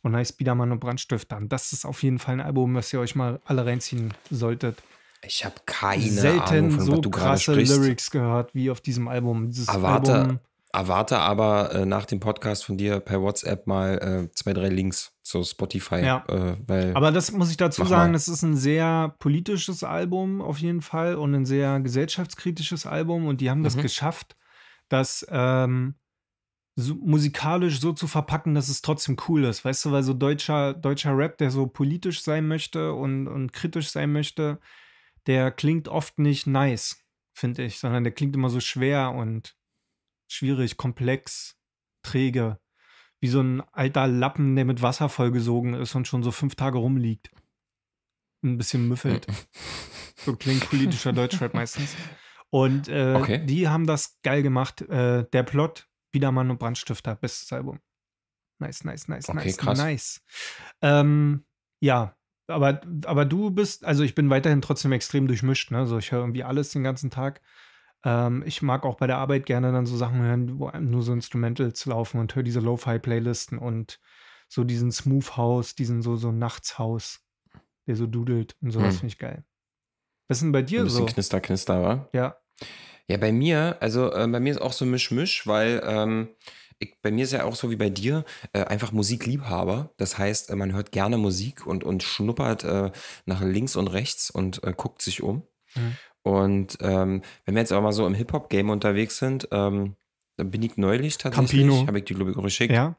und heißt Biedermann und Brandstiftern. Das ist auf jeden Fall ein Album, was ihr euch mal alle reinziehen solltet. Ich habe keine selten Ahnung, von so was du krasse Lyrics gehört wie auf diesem Album. Dieses erwarte, Album erwarte aber äh, nach dem Podcast von dir per WhatsApp mal äh, zwei, drei Links zu Spotify. Ja. Äh, aber das muss ich dazu sagen, mal. das ist ein sehr politisches Album auf jeden Fall und ein sehr gesellschaftskritisches Album und die haben das mhm. geschafft, dass ähm, so, musikalisch so zu verpacken, dass es trotzdem cool ist. Weißt du, weil so deutscher, deutscher Rap, der so politisch sein möchte und, und kritisch sein möchte, der klingt oft nicht nice, finde ich, sondern der klingt immer so schwer und schwierig, komplex, träge. Wie so ein alter Lappen, der mit Wasser vollgesogen ist und schon so fünf Tage rumliegt. Ein bisschen müffelt. so klingt politischer Deutschrap meistens. Und äh, okay. die haben das geil gemacht. Äh, der Plot, Wiedermann und Brandstifter, bestes Album. Nice, nice, nice, okay, nice, krass. nice. Ähm, ja, aber, aber du bist, also ich bin weiterhin trotzdem extrem durchmischt, ne? So, ich höre irgendwie alles den ganzen Tag. Ähm, ich mag auch bei der Arbeit gerne dann so Sachen hören, wo nur so Instrumentals laufen und höre diese Lo-Fi-Playlisten und so diesen Smooth House, diesen so, so Nachtshaus, der so dudelt und sowas hm. finde ich geil. Was ist denn bei dir so? Ein bisschen so? Knister, Knister, wa? Ja. Ja, bei mir, also äh, bei mir ist auch so Misch-Misch, weil ähm, ich, bei mir ist ja auch so wie bei dir, äh, einfach Musikliebhaber. Das heißt, äh, man hört gerne Musik und, und schnuppert äh, nach links und rechts und äh, guckt sich um. Mhm. Und ähm, wenn wir jetzt aber mal so im Hip-Hop-Game unterwegs sind, ähm, dann bin ich neulich tatsächlich, habe ich die glaube ich auch geschickt. Ja.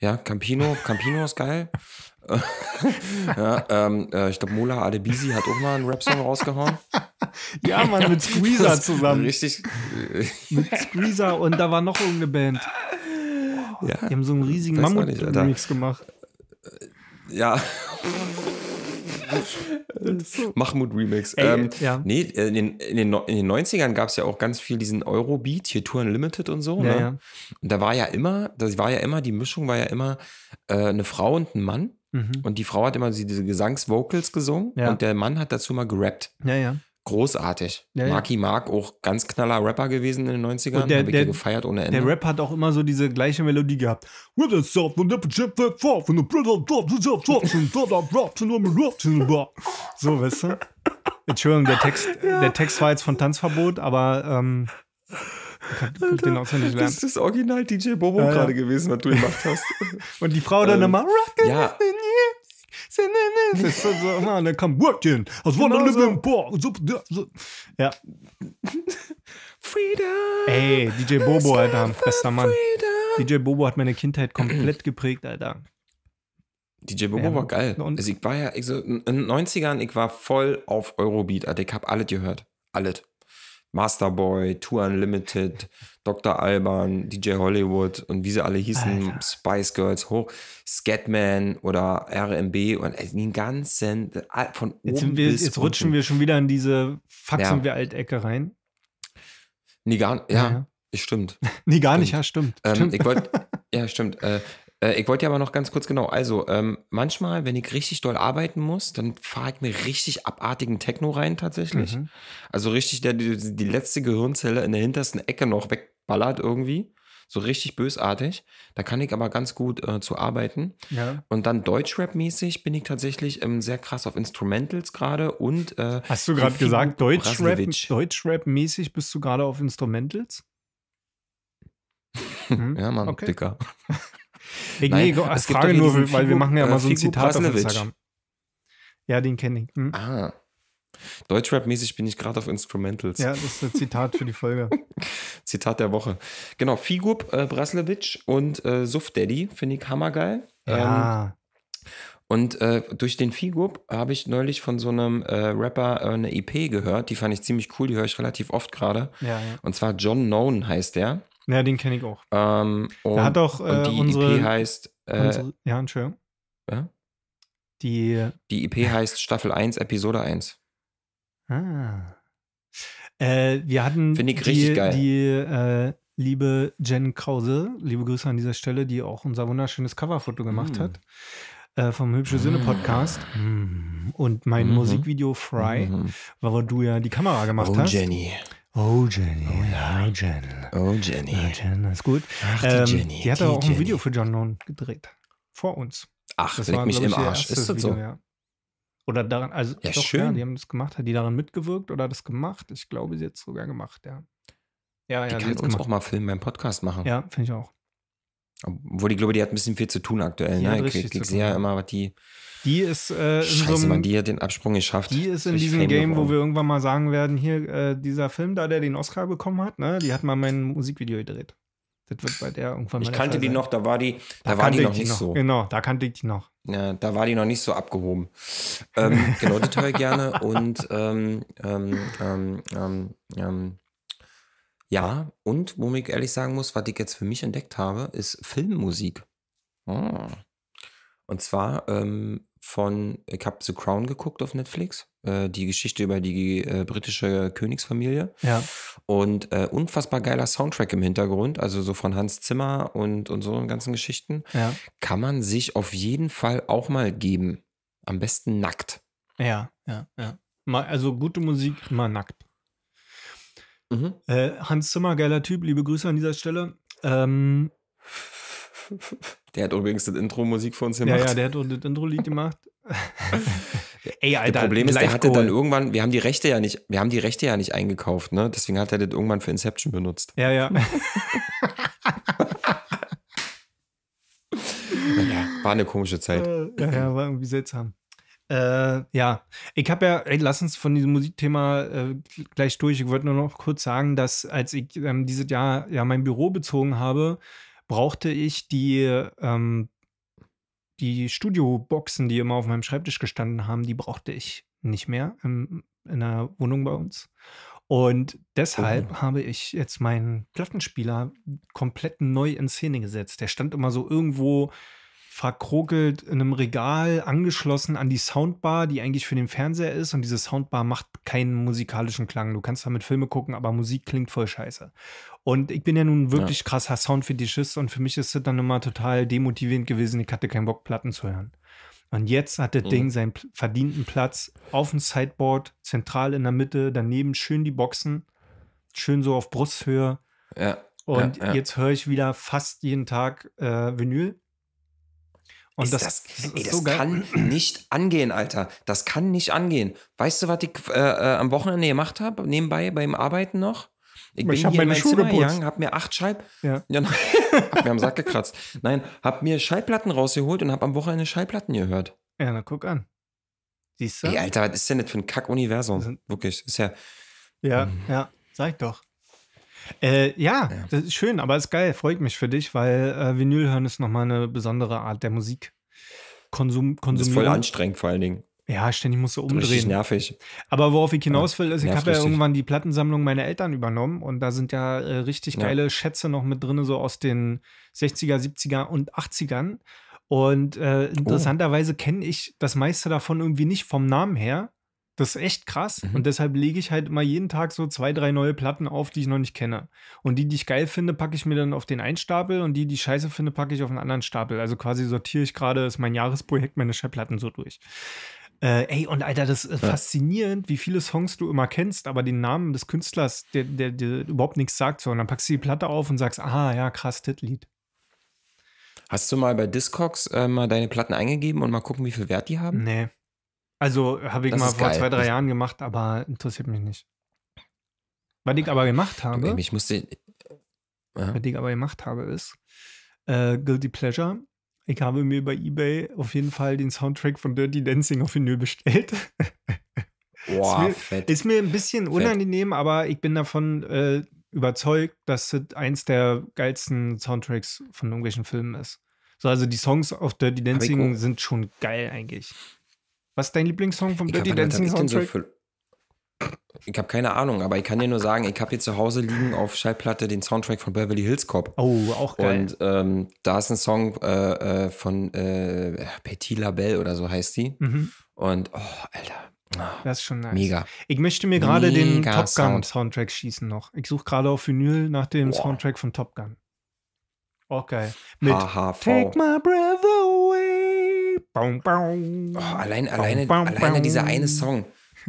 Ja, Campino, Campino ist geil. ja, ähm, äh, ich glaube, Mola Adebisi hat auch mal einen Rap-Song rausgehauen. Ja, Mann, mit Squeezer zusammen. Richtig. mit Squeezer und da war noch irgendeine Band. Ja. Die haben so einen riesigen Mammut-Remix gemacht. Äh, ja. so. Mahmoud-Remix. Ähm, ja. Nee, äh, in den, in den, in den 90ern gab es ja auch ganz viel diesen Eurobeat, hier Tour Unlimited und so. Ja, ne? ja. Und da war ja immer, das war ja immer, die Mischung war ja immer äh, eine Frau und ein Mann. Mhm. Und die Frau hat immer diese Gesangsvocals gesungen und der Mann hat dazu mal gerappt. Ja, ja großartig. Ja, Marky ja. Mark, auch ganz knaller Rapper gewesen in den 90ern. Und der, Hab der, gefeiert ohne Ende. Der Rap hat auch immer so diese gleiche Melodie gehabt. So, weißt du? Entschuldigung, der Text, ja. der Text war jetzt von Tanzverbot, aber ähm, Alter, das ist das Original DJ Bobo ja, gerade ja. gewesen, was du gemacht hast. Und die Frau dann ähm, immer ja. Das ist genau so, na, der Kambodschaner aus Wunderlübben. Ja. Freedom. Ey, DJ Bobo, Alter, ein bester Mann. DJ Bobo hat meine Kindheit komplett geprägt, Alter. DJ Bobo ja, war geil. Also ich war ja, ich so, also in den 90ern, ich war voll auf Eurobeat, Alter. Ich hab alles gehört. Alles. Masterboy, Tour Unlimited, Dr. Alban, DJ Hollywood und wie sie alle hießen, Alter. Spice Girls hoch, Scatman oder RMB und äh, den ganzen von jetzt oben wir, bis Jetzt unten. rutschen wir schon wieder in diese Faxen wir Altecke rein. Nee, gar nicht. Ja, ja. stimmt. nee, gar stimmt. nicht, ja, stimmt. Ähm, stimmt. Ich wollte, ja, stimmt. Äh, äh, ich wollte ja aber noch ganz kurz genau. Also, ähm, manchmal, wenn ich richtig doll arbeiten muss, dann fahre ich mir richtig abartigen Techno rein tatsächlich. Mhm. Also richtig, der die, die letzte Gehirnzelle in der hintersten Ecke noch wegballert irgendwie so richtig bösartig. Da kann ich aber ganz gut äh, zu arbeiten. Ja. Und dann Deutschrap-mäßig bin ich tatsächlich ähm, sehr krass auf Instrumentals gerade und. Äh, Hast du gerade gesagt, Deutschrap-mäßig Deutschrap bist du gerade auf Instrumentals? Hm? ja, Mann, Dicker. Ich, Nein, nee, es frage nur, weil wir machen ja äh, mal so ein Zitat auf Instagram. Ja, den kenne ich. Hm? Ah. Deutschrap-mäßig bin ich gerade auf Instrumentals. Ja, das ist ein Zitat für die Folge. Zitat der Woche. Genau, Figub äh, Braslevic und äh, Suf Daddy finde ich hammergeil. Ja. Ähm, und äh, durch den Figub habe ich neulich von so einem äh, Rapper äh, eine EP gehört. Die fand ich ziemlich cool, die höre ich relativ oft gerade. Ja, ja. Und zwar John Known heißt der. Ja, den kenne ich auch. Ähm, und, hat auch äh, die e unsere, EP heißt. Äh, unsere, ja, Entschuldigung. Ja? Die, die EP heißt Staffel 1, Episode 1. Ah. Äh, wir hatten Finde ich die, richtig geil. die äh, liebe Jen Krause, liebe Grüße an dieser Stelle, die auch unser wunderschönes Coverfoto gemacht mm. hat äh, vom Hübsche Sinne mm. Podcast mm. und mein mm -hmm. Musikvideo Fry, mhm. wo du ja die Kamera gemacht oh, hast. Jenny. Oh Jenny, oh, ja. oh Jenny. Oh Jenny. Oh Jenny, ist gut. Ach, die ähm, Jenny. Die hat die auch Jenny. ein Video für John Lone gedreht. Vor uns. Ach, das war, mich im Arsch. Ist das Video, so? Ja. Oder daran, also ja, doch, schön. Ja, die haben das gemacht, hat die daran mitgewirkt oder das gemacht? Ich glaube, sie hat es sogar gemacht, ja. Ja, ja, die kann uns gemacht. auch mal filmen beim Podcast machen. Ja, finde ich auch. Obwohl die, glaube, die hat ein bisschen viel zu tun aktuell. Die ne? Ich, ich sehe ja immer, was die. Die ist äh, Scheiße, so einem, die hat den Absprung geschafft. Die ist in diesem Fame Game, geworden. wo wir irgendwann mal sagen werden, hier äh, dieser Film da, der den Oscar bekommen hat, ne, die hat mal mein Musikvideo gedreht. Das wird bei der irgendwann mal. Ich kannte die noch, da war die, da, da war die noch die nicht noch. so. Genau, da kannte ich die noch. Ja, da war die noch nicht so abgehoben. Ähm, genau, das höre ich gerne. Und ähm, ähm, ähm, ähm, ähm ja, und wo ich ehrlich sagen muss, was ich jetzt für mich entdeckt habe, ist Filmmusik. Oh. Und zwar ähm, von, ich habe The Crown geguckt auf Netflix, äh, die Geschichte über die äh, britische Königsfamilie. Ja. Und äh, unfassbar geiler Soundtrack im Hintergrund, also so von Hans Zimmer und, und so ganzen Geschichten. Ja. Kann man sich auf jeden Fall auch mal geben. Am besten nackt. Ja, ja, ja. Mal, also gute Musik, immer nackt. Mhm. Äh, Hans Zimmer, geiler Typ, liebe Grüße an dieser Stelle. Ähm, der hat übrigens das Intro-Musik für uns gemacht. Ja, ja, der hat das Intro-Lied gemacht. Ey, Alter, das Problem ist, der hatte dann irgendwann, wir haben die Rechte ja nicht, wir haben die Rechte ja nicht eingekauft, ne? Deswegen hat er das irgendwann für Inception benutzt. Ja, ja. war eine komische Zeit. Ja, ja, war irgendwie seltsam. Äh, ja, ich habe ja, ey, lass uns von diesem Musikthema äh, gleich durch. Ich wollte nur noch kurz sagen, dass als ich ähm, dieses Jahr ja mein Büro bezogen habe, brauchte ich die, ähm, die Studioboxen, die immer auf meinem Schreibtisch gestanden haben, die brauchte ich nicht mehr im, in der Wohnung bei uns. Und deshalb oh. habe ich jetzt meinen Plattenspieler komplett neu in Szene gesetzt. Der stand immer so irgendwo verkrokelt in einem Regal angeschlossen an die Soundbar, die eigentlich für den Fernseher ist. Und diese Soundbar macht keinen musikalischen Klang. Du kannst damit Filme gucken, aber Musik klingt voll scheiße. Und ich bin ja nun wirklich ja. krasser Soundfetischist und für mich ist das dann immer total demotivierend gewesen. Ich hatte keinen Bock, Platten zu hören. Und jetzt hat das mhm. Ding seinen verdienten Platz auf dem Sideboard, zentral in der Mitte, daneben schön die Boxen, schön so auf Brusthöhe. Ja. Und ja, ja. jetzt höre ich wieder fast jeden Tag äh, Vinyl. Und das, das, ey, das so kann nicht angehen, Alter. Das kann nicht angehen. Weißt du, was ich äh, äh, am Wochenende gemacht habe, nebenbei beim Arbeiten noch? Ich, ich habe meine Schuhe Zimmer geputzt. habe mir acht Scheib... Ja. ja hab mir am Sack gekratzt. Nein, habe mir Schallplatten rausgeholt und habe am Wochenende Schallplatten gehört. Ja, na guck an. Siehst du? Ey, Alter, was ist denn das für ein Kack-Universum? Wirklich, ist ja... Ja, ähm, ja, sag ich doch. Äh, ja, ja, das ist schön, aber ist geil, freut mich für dich, weil äh, Vinyl hören ist nochmal eine besondere Art der Musik. Konsum, konsumieren. Das ist voll anstrengend vor allen Dingen. Ja, ständig musst du umdrehen. Das Richtig nervig. Aber worauf ich hinaus will, ist, ich habe ja irgendwann die Plattensammlung meiner Eltern übernommen und da sind ja äh, richtig ja. geile Schätze noch mit drin, so aus den 60er, 70er und 80ern. Und äh, oh. interessanterweise kenne ich das meiste davon irgendwie nicht vom Namen her, das ist echt krass. Mhm. Und deshalb lege ich halt immer jeden Tag so zwei, drei neue Platten auf, die ich noch nicht kenne. Und die, die ich geil finde, packe ich mir dann auf den einen Stapel und die, die ich scheiße finde, packe ich auf einen anderen Stapel. Also quasi sortiere ich gerade, ist mein Jahresprojekt, meine Schallplatten so durch. Äh, ey, und Alter, das ist ja. faszinierend, wie viele Songs du immer kennst, aber den Namen des Künstlers, der, der, der überhaupt nichts sagt, so. Und dann packst du die Platte auf und sagst, ah, ja, krass, Titellied. Hast du mal bei Discogs äh, mal deine Platten eingegeben und mal gucken, wie viel Wert die haben? Nee, also habe ich das mal vor geil. zwei, drei Jahren gemacht, aber interessiert mich nicht. Was ich aber gemacht habe, ich musste, äh, ja. was ich aber gemacht habe, ist äh, Guilty Pleasure. Ich habe mir bei eBay auf jeden Fall den Soundtrack von Dirty Dancing auf Vinyl bestellt. Boah, ist, mir, ist, mir, ein bisschen unangenehm, fett. aber ich bin davon äh, überzeugt, dass das eins der geilsten Soundtracks von irgendwelchen Filmen ist. So, also die Songs auf Dirty Dancing sind schon geil eigentlich. Was ist dein Lieblingssong vom Dirty Dancing Soundtrack? So ich habe keine Ahnung, aber ich kann dir nur sagen, ich habe hier zu Hause liegen auf Schallplatte den Soundtrack von Beverly Hills Cop. Oh, auch geil. Und ähm, da ist ein Song äh, äh von äh, Petit Labelle oder so heißt die. Mhm. Und oh, Alter. Oh, das ist schon nice. Mega. Ich möchte mir gerade den Top Gun Sound. Soundtrack schießen noch. Ich suche gerade auf Vinyl nach dem Boah. Soundtrack von Top Gun. Auch geil. Mit HHV. Take my breath Baum, baum, oh, allein, baum, alleine, baum, alleine dieser eine Song.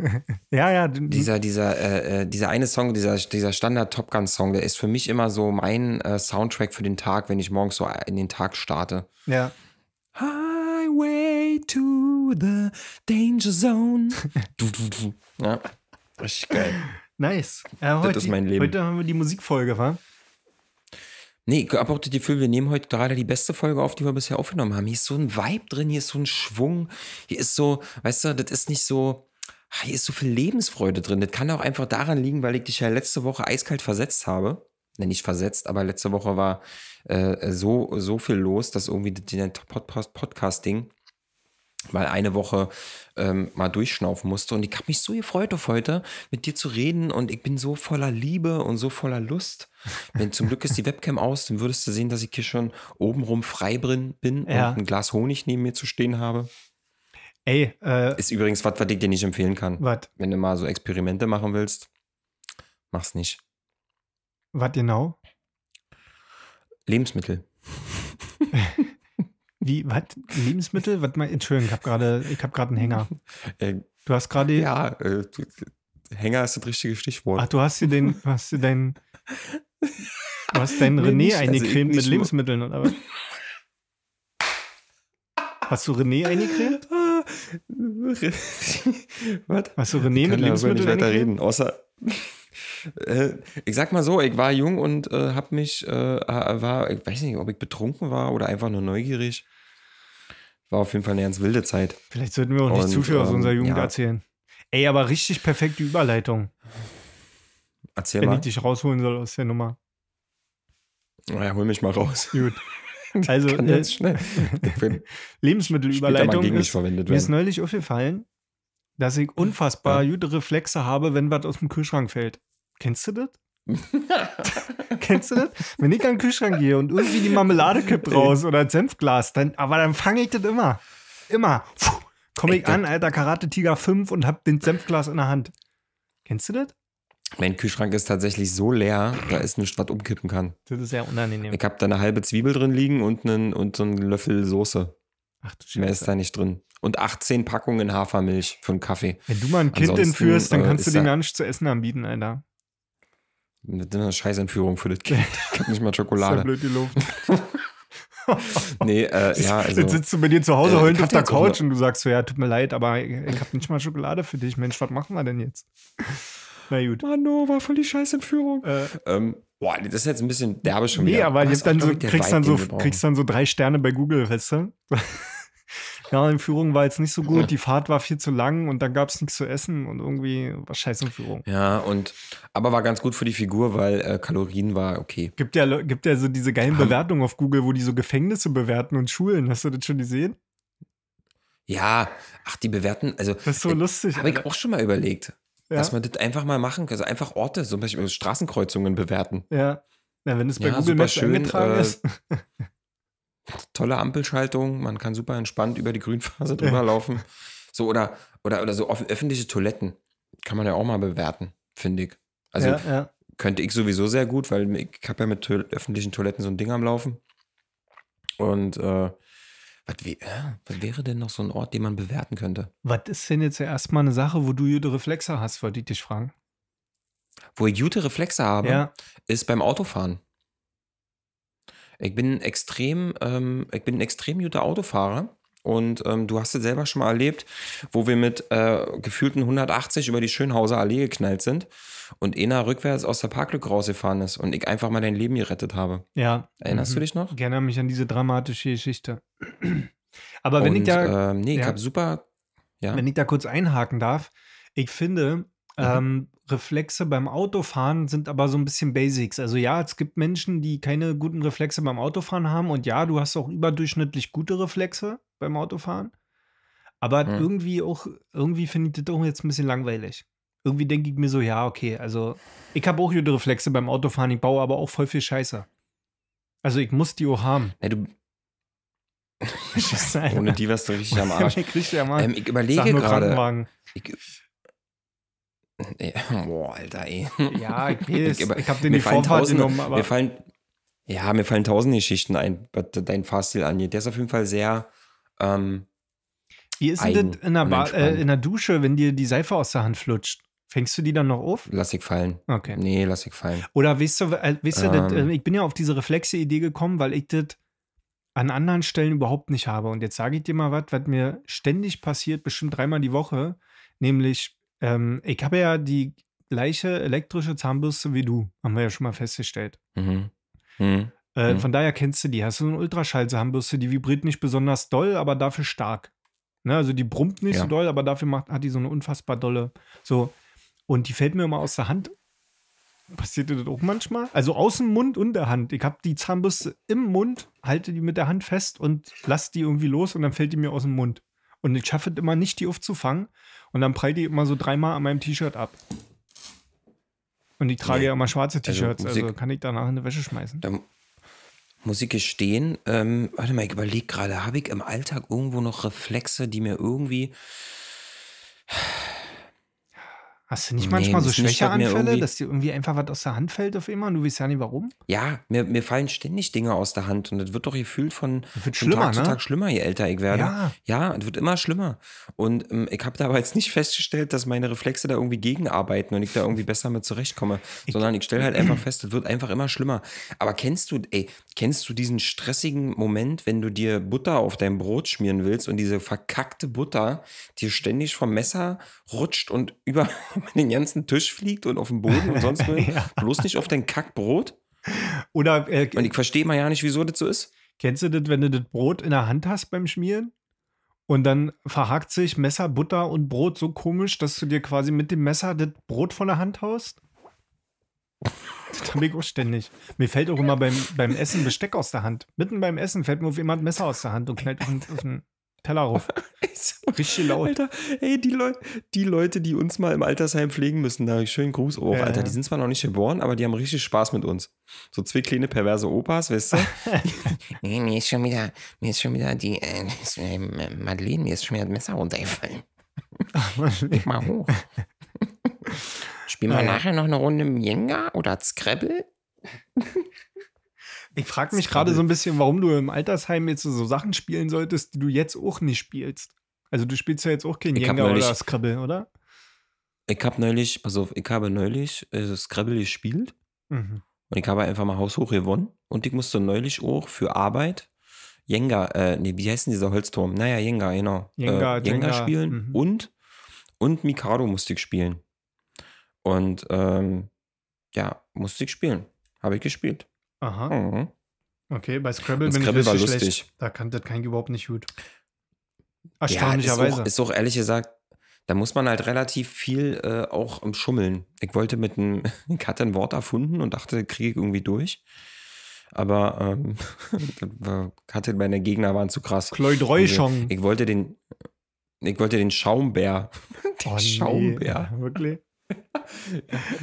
ja, ja. Dieser, dieser, äh, äh, dieser eine Song, dieser, dieser Standard Top Gun Song, der ist für mich immer so mein äh, Soundtrack für den Tag, wenn ich morgens so in den Tag starte. Ja. Highway to the Danger Zone. du, du, du. Ja. Richtig geil. Nice. Äh, heute, das ist mein Leben. Heute haben wir die Musikfolge, wa? Nee, aber auch das Gefühl, wir nehmen heute gerade die beste Folge auf, die wir bisher aufgenommen haben. Hier ist so ein Vibe drin, hier ist so ein Schwung, hier ist so, weißt du, das ist nicht so, ah, hier ist so viel Lebensfreude drin. Das kann auch einfach daran liegen, weil ich dich ja letzte Woche eiskalt versetzt habe. Ne, nicht versetzt, aber letzte Woche war äh, so, so viel los, dass irgendwie das Podcast-Ding mal eine Woche ähm, mal durchschnaufen musste. Und ich habe mich so gefreut auf heute, mit dir zu reden. Und ich bin so voller Liebe und so voller Lust. Wenn zum Glück ist die Webcam aus, dann würdest du sehen, dass ich hier schon obenrum frei bin ja. und ein Glas Honig neben mir zu stehen habe. Ey, äh, ist übrigens was, was ich dir nicht empfehlen kann. Wat? Wenn du mal so Experimente machen willst, mach's nicht. Was genau? Lebensmittel. Wie, was? Lebensmittel? was mein, Entschuldigung, ich habe gerade hab, einen Hänger. Äh, du hast gerade. Ja, äh, Hänger ist das richtige Stichwort. Ach, du hast dir den. Hast dir deinen, du hast deinen René also eingecremt also mit Lebensmitteln, oder was? Hast du René eingecremt? was? Hast du René ich mit Lebensmitteln? Ich nicht weiter reden, außer. Äh, ich sag mal so, ich war jung und äh, hab mich, äh, war, ich weiß nicht, ob ich betrunken war oder einfach nur neugierig war auf jeden Fall eine ganz wilde Zeit. Vielleicht sollten wir auch nicht und, zu viel ähm, aus unserer ähm, Jugend ja. erzählen. Ey, aber richtig perfekte Überleitung. Erzähl Wenn mal. Wenn ich dich rausholen soll aus der Nummer. Naja, hol mich mal raus. Gut. Also, kann äh, schnell. Lebensmittelüberleitung gegen ist, verwendet werden. mir ist neulich aufgefallen, dass ich unfassbar ja. gute Reflexe habe, wenn was aus dem Kühlschrank fällt. Kennst du das? Kennst du das? Wenn ich an den Kühlschrank gehe und irgendwie die Marmelade kippt raus oder ein Senfglas, dann, aber dann fange ich das immer. Immer. Komme ich an, alter Karate Tiger 5 und hab den Senfglas in der Hand. Kennst du das? Mein Kühlschrank ist tatsächlich so leer, da ist nichts, was umkippen kann. Das ist sehr unangenehm. Ich habe da eine halbe Zwiebel drin liegen und, einen, und so einen Löffel Soße. Ach du Scheiße. Mehr ist da nicht drin. Und 18 Packungen Hafermilch für einen Kaffee. Wenn du mal ein Kind Ansonsten, entführst, dann kannst äh, du dem gar nichts zu essen anbieten, Alter. Das ist eine Scheißentführung für das Kind. Ich hab nicht mal Schokolade. Ist so blöd die Luft. nee, äh, ja, also. Jetzt sitzt du bei dir zu Hause äh, heulend auf der Couch und du sagst so, ja, tut mir leid, aber ich hab nicht mal Schokolade für dich. Mensch, was machen wir denn jetzt? Na gut. Mann, oh, war voll die Scheißentführung. Äh, ähm, boah, das ist jetzt ein bisschen derbe schon wieder. Nee, aber, aber jetzt dann so, kriegst, dann so, kriegst dann so drei Sterne bei Google, weißt du? Ja, die Führung war jetzt nicht so gut, die Fahrt war viel zu lang und dann gab es nichts zu essen und irgendwie war scheiße in Führung. Ja, und aber war ganz gut für die Figur, weil äh, Kalorien war okay. Gibt ja, gibt ja so diese geilen Bewertungen auf Google, wo die so Gefängnisse bewerten und Schulen. Hast du das schon gesehen? Ja, ach, die bewerten, also. Das ist so äh, lustig. Habe ich auch schon mal überlegt, ja. dass man das einfach mal machen kann. Also einfach Orte, zum Beispiel Straßenkreuzungen bewerten. Ja. Na, wenn es bei ja, Google Maps schön, eingetragen äh, ist. tolle Ampelschaltung, man kann super entspannt über die Grünphase drüber laufen. So oder, oder, oder so öffentliche Toiletten kann man ja auch mal bewerten, finde ich. Also ja, ja. könnte ich sowieso sehr gut, weil ich habe ja mit öffentlichen Toiletten so ein Ding am Laufen. Und äh, was, wär, was, wäre denn noch so ein Ort, den man bewerten könnte? Was ist denn jetzt erstmal eine Sache, wo du gute Reflexe hast, wollte ich dich fragen? Wo ich gute Reflexe habe, ja. ist beim Autofahren. Ich bin extrem, ähm, ich bin ein extrem guter Autofahrer. Und ähm, du hast es selber schon mal erlebt, wo wir mit äh, gefühlten 180 über die Schönhauser Allee geknallt sind und Ena rückwärts aus der Parklücke rausgefahren ist und ich einfach mal dein Leben gerettet habe. Ja. Erinnerst mhm. du dich noch? Ich erinnere mich an diese dramatische Geschichte. Aber wenn und, ich da. Ähm, nee, ja, ich habe super. Ja. Wenn ich da kurz einhaken darf, ich finde, Mhm. Ähm, Reflexe beim Autofahren sind aber so ein bisschen Basics. Also ja, es gibt Menschen, die keine guten Reflexe beim Autofahren haben und ja, du hast auch überdurchschnittlich gute Reflexe beim Autofahren. Aber mhm. irgendwie auch, irgendwie finde ich das auch jetzt ein bisschen langweilig. Irgendwie denke ich mir so, ja, okay, also ich habe auch gute Reflexe beim Autofahren, ich baue aber auch voll viel Scheiße. Also ich muss die auch haben. Ja, du, Scheiße, Ohne die wärst du richtig am Arsch. ich, richtig am Arsch. Ähm, ich überlege gerade. Ich, Boah, Alter, ey. Ja, okay, ich, ich habe den nicht Vorfahrt genommen, aber. Mir fallen, ja, mir fallen tausend Geschichten ein, was dein Fahrstil angeht. Der ist auf jeden Fall sehr. Ähm, Wie ist denn das in der, äh, in der Dusche, wenn dir die Seife aus der Hand flutscht? Fängst du die dann noch auf? Lass ich fallen. Okay. Nee, lass ich fallen. Oder weißt du, äh, weißt du ähm, das, äh, ich bin ja auf diese Reflexe-Idee gekommen, weil ich das an anderen Stellen überhaupt nicht habe. Und jetzt sage ich dir mal was, was mir ständig passiert, bestimmt dreimal die Woche, nämlich ähm, ich habe ja die gleiche elektrische Zahnbürste wie du, haben wir ja schon mal festgestellt. Mhm. Mhm. Äh, mhm. Von daher kennst du die. Hast du so eine Ultraschallzahnbürste, die vibriert nicht besonders doll, aber dafür stark. Ne? Also die brummt nicht ja. so doll, aber dafür macht, hat die so eine unfassbar dolle. So. Und die fällt mir immer aus der Hand. Passiert dir das auch manchmal? Also aus dem Mund und der Hand. Ich habe die Zahnbürste im Mund, halte die mit der Hand fest und lasse die irgendwie los und dann fällt die mir aus dem Mund. Und ich schaffe es immer nicht, die aufzufangen. Und dann prallt die immer so dreimal an meinem T-Shirt ab. Und ich trage nee. ja immer schwarze also T-Shirts, also, also, kann ich danach in die Wäsche schmeißen. Da muss ich gestehen, ähm, warte mal, ich überlege gerade, habe ich im Alltag irgendwo noch Reflexe, die mir irgendwie Hast du nicht manchmal so Schwächeanfälle, dass dir irgendwie einfach was aus der Hand fällt auf immer und du weißt ja nicht warum? Ja, mir, mir fallen ständig Dinge aus der Hand und das wird doch gefühlt von, von schlimmer, Tag ne? zu Tag schlimmer, je älter ich werde. Ja, ja es wird immer schlimmer. Und ähm, ich habe da aber jetzt nicht festgestellt, dass meine Reflexe da irgendwie gegenarbeiten und ich da irgendwie besser mit zurechtkomme, ich, sondern ich stelle halt einfach fest, es wird einfach immer schlimmer. Aber kennst du, ey, kennst du diesen stressigen Moment, wenn du dir Butter auf dein Brot schmieren willst und diese verkackte Butter dir ständig vom Messer rutscht und über um den ganzen Tisch fliegt und auf den Boden und sonst wo. ja. Bloß nicht auf dein Kackbrot. Oder äh, und ich verstehe mal ja nicht, wieso das so ist. Kennst du das, wenn du das Brot in der Hand hast beim Schmieren? Und dann verhakt sich Messer, Butter und Brot so komisch, dass du dir quasi mit dem Messer das Brot von der Hand haust? Das habe ich auch ständig. Mir fällt auch immer beim, beim Essen Besteck aus der Hand. Mitten beim Essen fällt mir auf jemand Messer aus der Hand und knallt auf den, auf den Tellerruf. Richtig laut. Alter, ey, die, Leu die Leute, die uns mal im Altersheim pflegen müssen, da schönen Gruß auch, oh, ja, Alter. Die sind zwar noch nicht geboren, aber die haben richtig Spaß mit uns. So zwei kleine perverse Opas, weißt du? nee, mir ist schon wieder, mir ist schon wieder die, äh, Madeleine, mir ist schon wieder das Messer runtergefallen. Leg mal hoch. Spielen wir ja. nachher noch eine Runde Jenga oder Scrabble? Ich frage mich gerade so ein bisschen, warum du im Altersheim jetzt so Sachen spielen solltest, die du jetzt auch nicht spielst. Also du spielst ja jetzt auch kein Jenga neulich, oder Scrabble, oder? Ich habe neulich, pass auf, ich habe neulich äh, Scrabble gespielt mhm. und ich habe einfach mal haushoch gewonnen und ich musste neulich auch für Arbeit Jenga, äh, nee, wie heißt denn dieser Holzturm? Naja, Jenga, genau. Jenga, äh, Jenga, Jenga spielen mhm. und, und Mikado musste ich spielen. Und ähm, ja, musste ich spielen. Habe ich gespielt. Aha. Mhm. Okay, bei Scrabble, bin Scrabble ich war lustig. Schlecht. Da kannte kein überhaupt nicht gut. Erstaunlicherweise. Ja, ist, auch, ist auch ehrlich gesagt, da muss man halt relativ viel äh, auch Schummeln. Ich wollte mit einem, ich hatte ein Wort erfunden und dachte, kriege ich irgendwie durch. Aber ähm, hatte meine Gegner waren zu krass. Kleudreuschung. Also, ich ich wollte den Schaumbär. Oh den oh, Schaumbär. Nee, wirklich?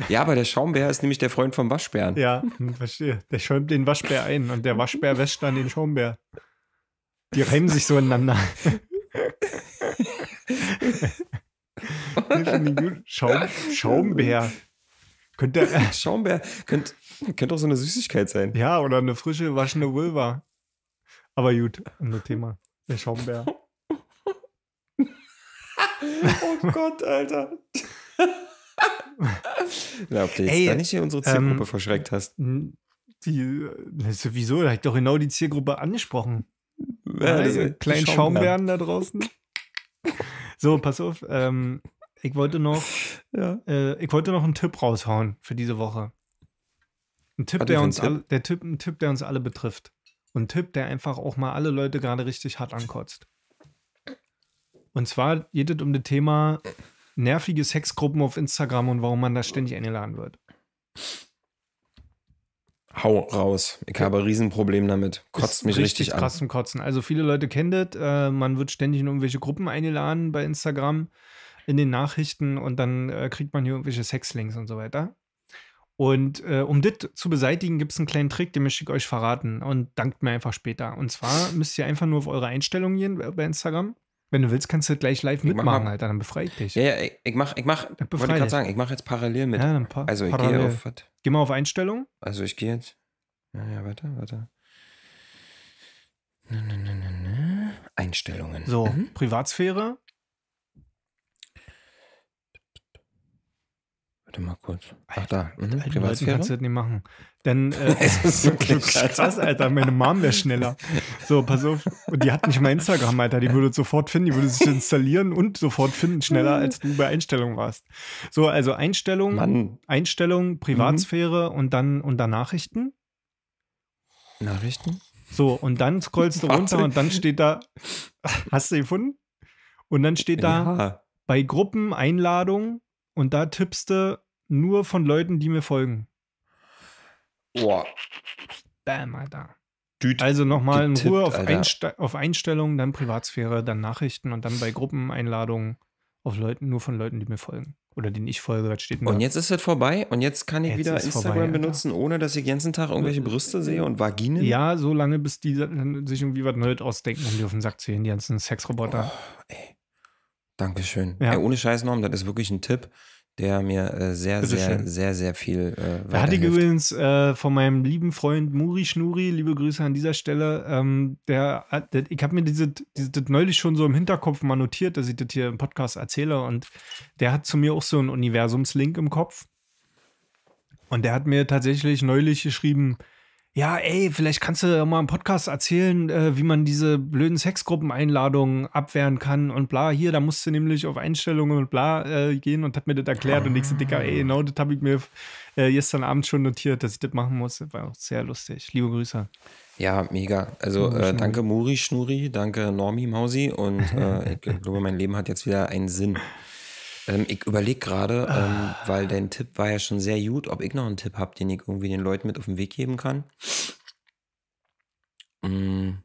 ja, aber der Schaumbär ist nämlich der Freund vom Waschbären. Ja, verstehe. Der schäumt den Waschbär ein und der Waschbär wäscht dann den Schaumbär. Die reimen sich so ineinander. Schaum, Schaumbär. Könnte, äh, Schaumbär könnte, könnte auch so eine Süßigkeit sein. Ja, oder eine frische, waschende Vulva. Aber gut, anderes Thema. Der Schaumbär. oh Gott, Alter. Glaub dir, Ey, da nicht hier unsere Zielgruppe ähm, verschreckt hast. Die, sowieso, da ich doch genau die Zielgruppe angesprochen. Ja, ja, diese kleinen Schaumbeeren da draußen. So, pass auf. Ähm, ich wollte noch, ja. äh, ich wollte noch einen Tipp raushauen für diese Woche. Ein Tipp, der uns Tipp? Alle, der Tipp, ein Tipp, der uns alle betrifft. Und ein Tipp, der einfach auch mal alle Leute gerade richtig hart ankotzt. Und zwar geht es um das Thema nervige Sexgruppen auf Instagram und warum man da ständig eingeladen wird. Hau raus. Ich habe ein Riesenproblem damit. Kotzt mich richtig, richtig an. krass zum Kotzen. Also viele Leute kennen das. Äh, man wird ständig in irgendwelche Gruppen eingeladen bei Instagram, in den Nachrichten und dann äh, kriegt man hier irgendwelche Sexlinks und so weiter. Und äh, um das zu beseitigen, gibt es einen kleinen Trick, den möchte ich euch verraten und dankt mir einfach später. Und zwar müsst ihr einfach nur auf eure Einstellungen gehen bei Instagram wenn du willst, kannst du gleich live ich mitmachen, halt, dann befreie ich dich. Ja, ja, ich, ich mach, ich mach, wollte gerade sagen, ich mache jetzt parallel mit. Ja, dann pa also ich parallel. gehe auf was? Geh mal auf Einstellung. Also ich gehe jetzt. Ja, ja, warte, warte. Na, na, na, Einstellungen. So, mhm. Privatsphäre. Warte mal kurz. Ach, da. Mhm. Alten Leuten kannst du das nicht machen. Denn äh, es ist wirklich krass, Alter. Meine Mom wäre schneller. So, pass auf. Und die hat nicht mal Instagram, Alter. Die würde sofort finden. Die würde sich installieren und sofort finden, schneller als du bei Einstellungen warst. So, also Einstellung, Mann. Einstellung, Privatsphäre mhm. und dann unter Nachrichten. Nachrichten? So, und dann scrollst du runter und dann steht da, hast du gefunden? Und dann steht da ja. bei Gruppen, Einladungen, und da tippst du nur von Leuten, die mir folgen. Boah. Bam, Alter. Düt also nochmal in Ruhe auf, Einste auf, Einstellungen, dann Privatsphäre, dann Nachrichten und dann bei Gruppeneinladungen auf Leuten, nur von Leuten, die mir folgen. Oder denen ich folge, was steht mir. Und jetzt ist es vorbei und jetzt kann ich jetzt wieder Instagram vorbei, benutzen, ohne dass ich den ganzen Tag irgendwelche Brüste sehe und Vaginen. Ja, so lange, bis die sich irgendwie was Neues ausdenken, um die auf den Sack zu die ganzen Sexroboter. Oh, ey. Dankeschön. Ja. Ey, ohne Scheiß, Norm, das ist wirklich ein Tipp, der mir äh, sehr, sehr, sehr, sehr, sehr viel äh, Da hatte übrigens äh, von meinem lieben Freund Muri Schnuri, liebe Grüße an dieser Stelle, ähm, der, der, ich habe mir dieses, dieses, das neulich schon so im Hinterkopf mal notiert, dass ich das hier im Podcast erzähle und der hat zu mir auch so einen Universumslink im Kopf. Und der hat mir tatsächlich neulich geschrieben, ja, ey, vielleicht kannst du ja mal im Podcast erzählen, äh, wie man diese blöden Sexgruppeneinladungen abwehren kann und bla. Hier, da musst du nämlich auf Einstellungen und bla äh, gehen und hat mir das erklärt. Und ich so, Dicker, ey, genau, das habe ich mir äh, gestern Abend schon notiert, dass ich das machen muss. Das war auch sehr lustig. Liebe Grüße. Ja, mega. Also äh, danke Muri Schnuri, danke Normi Mausi und äh, ich glaube, mein Leben hat jetzt wieder einen Sinn. Ähm, ich überlege gerade, ah. Ähm, weil dein Tipp war ja schon sehr gut, ob ich noch einen Tipp habe, den ich irgendwie den Leuten mit auf den Weg geben kann. Mhm.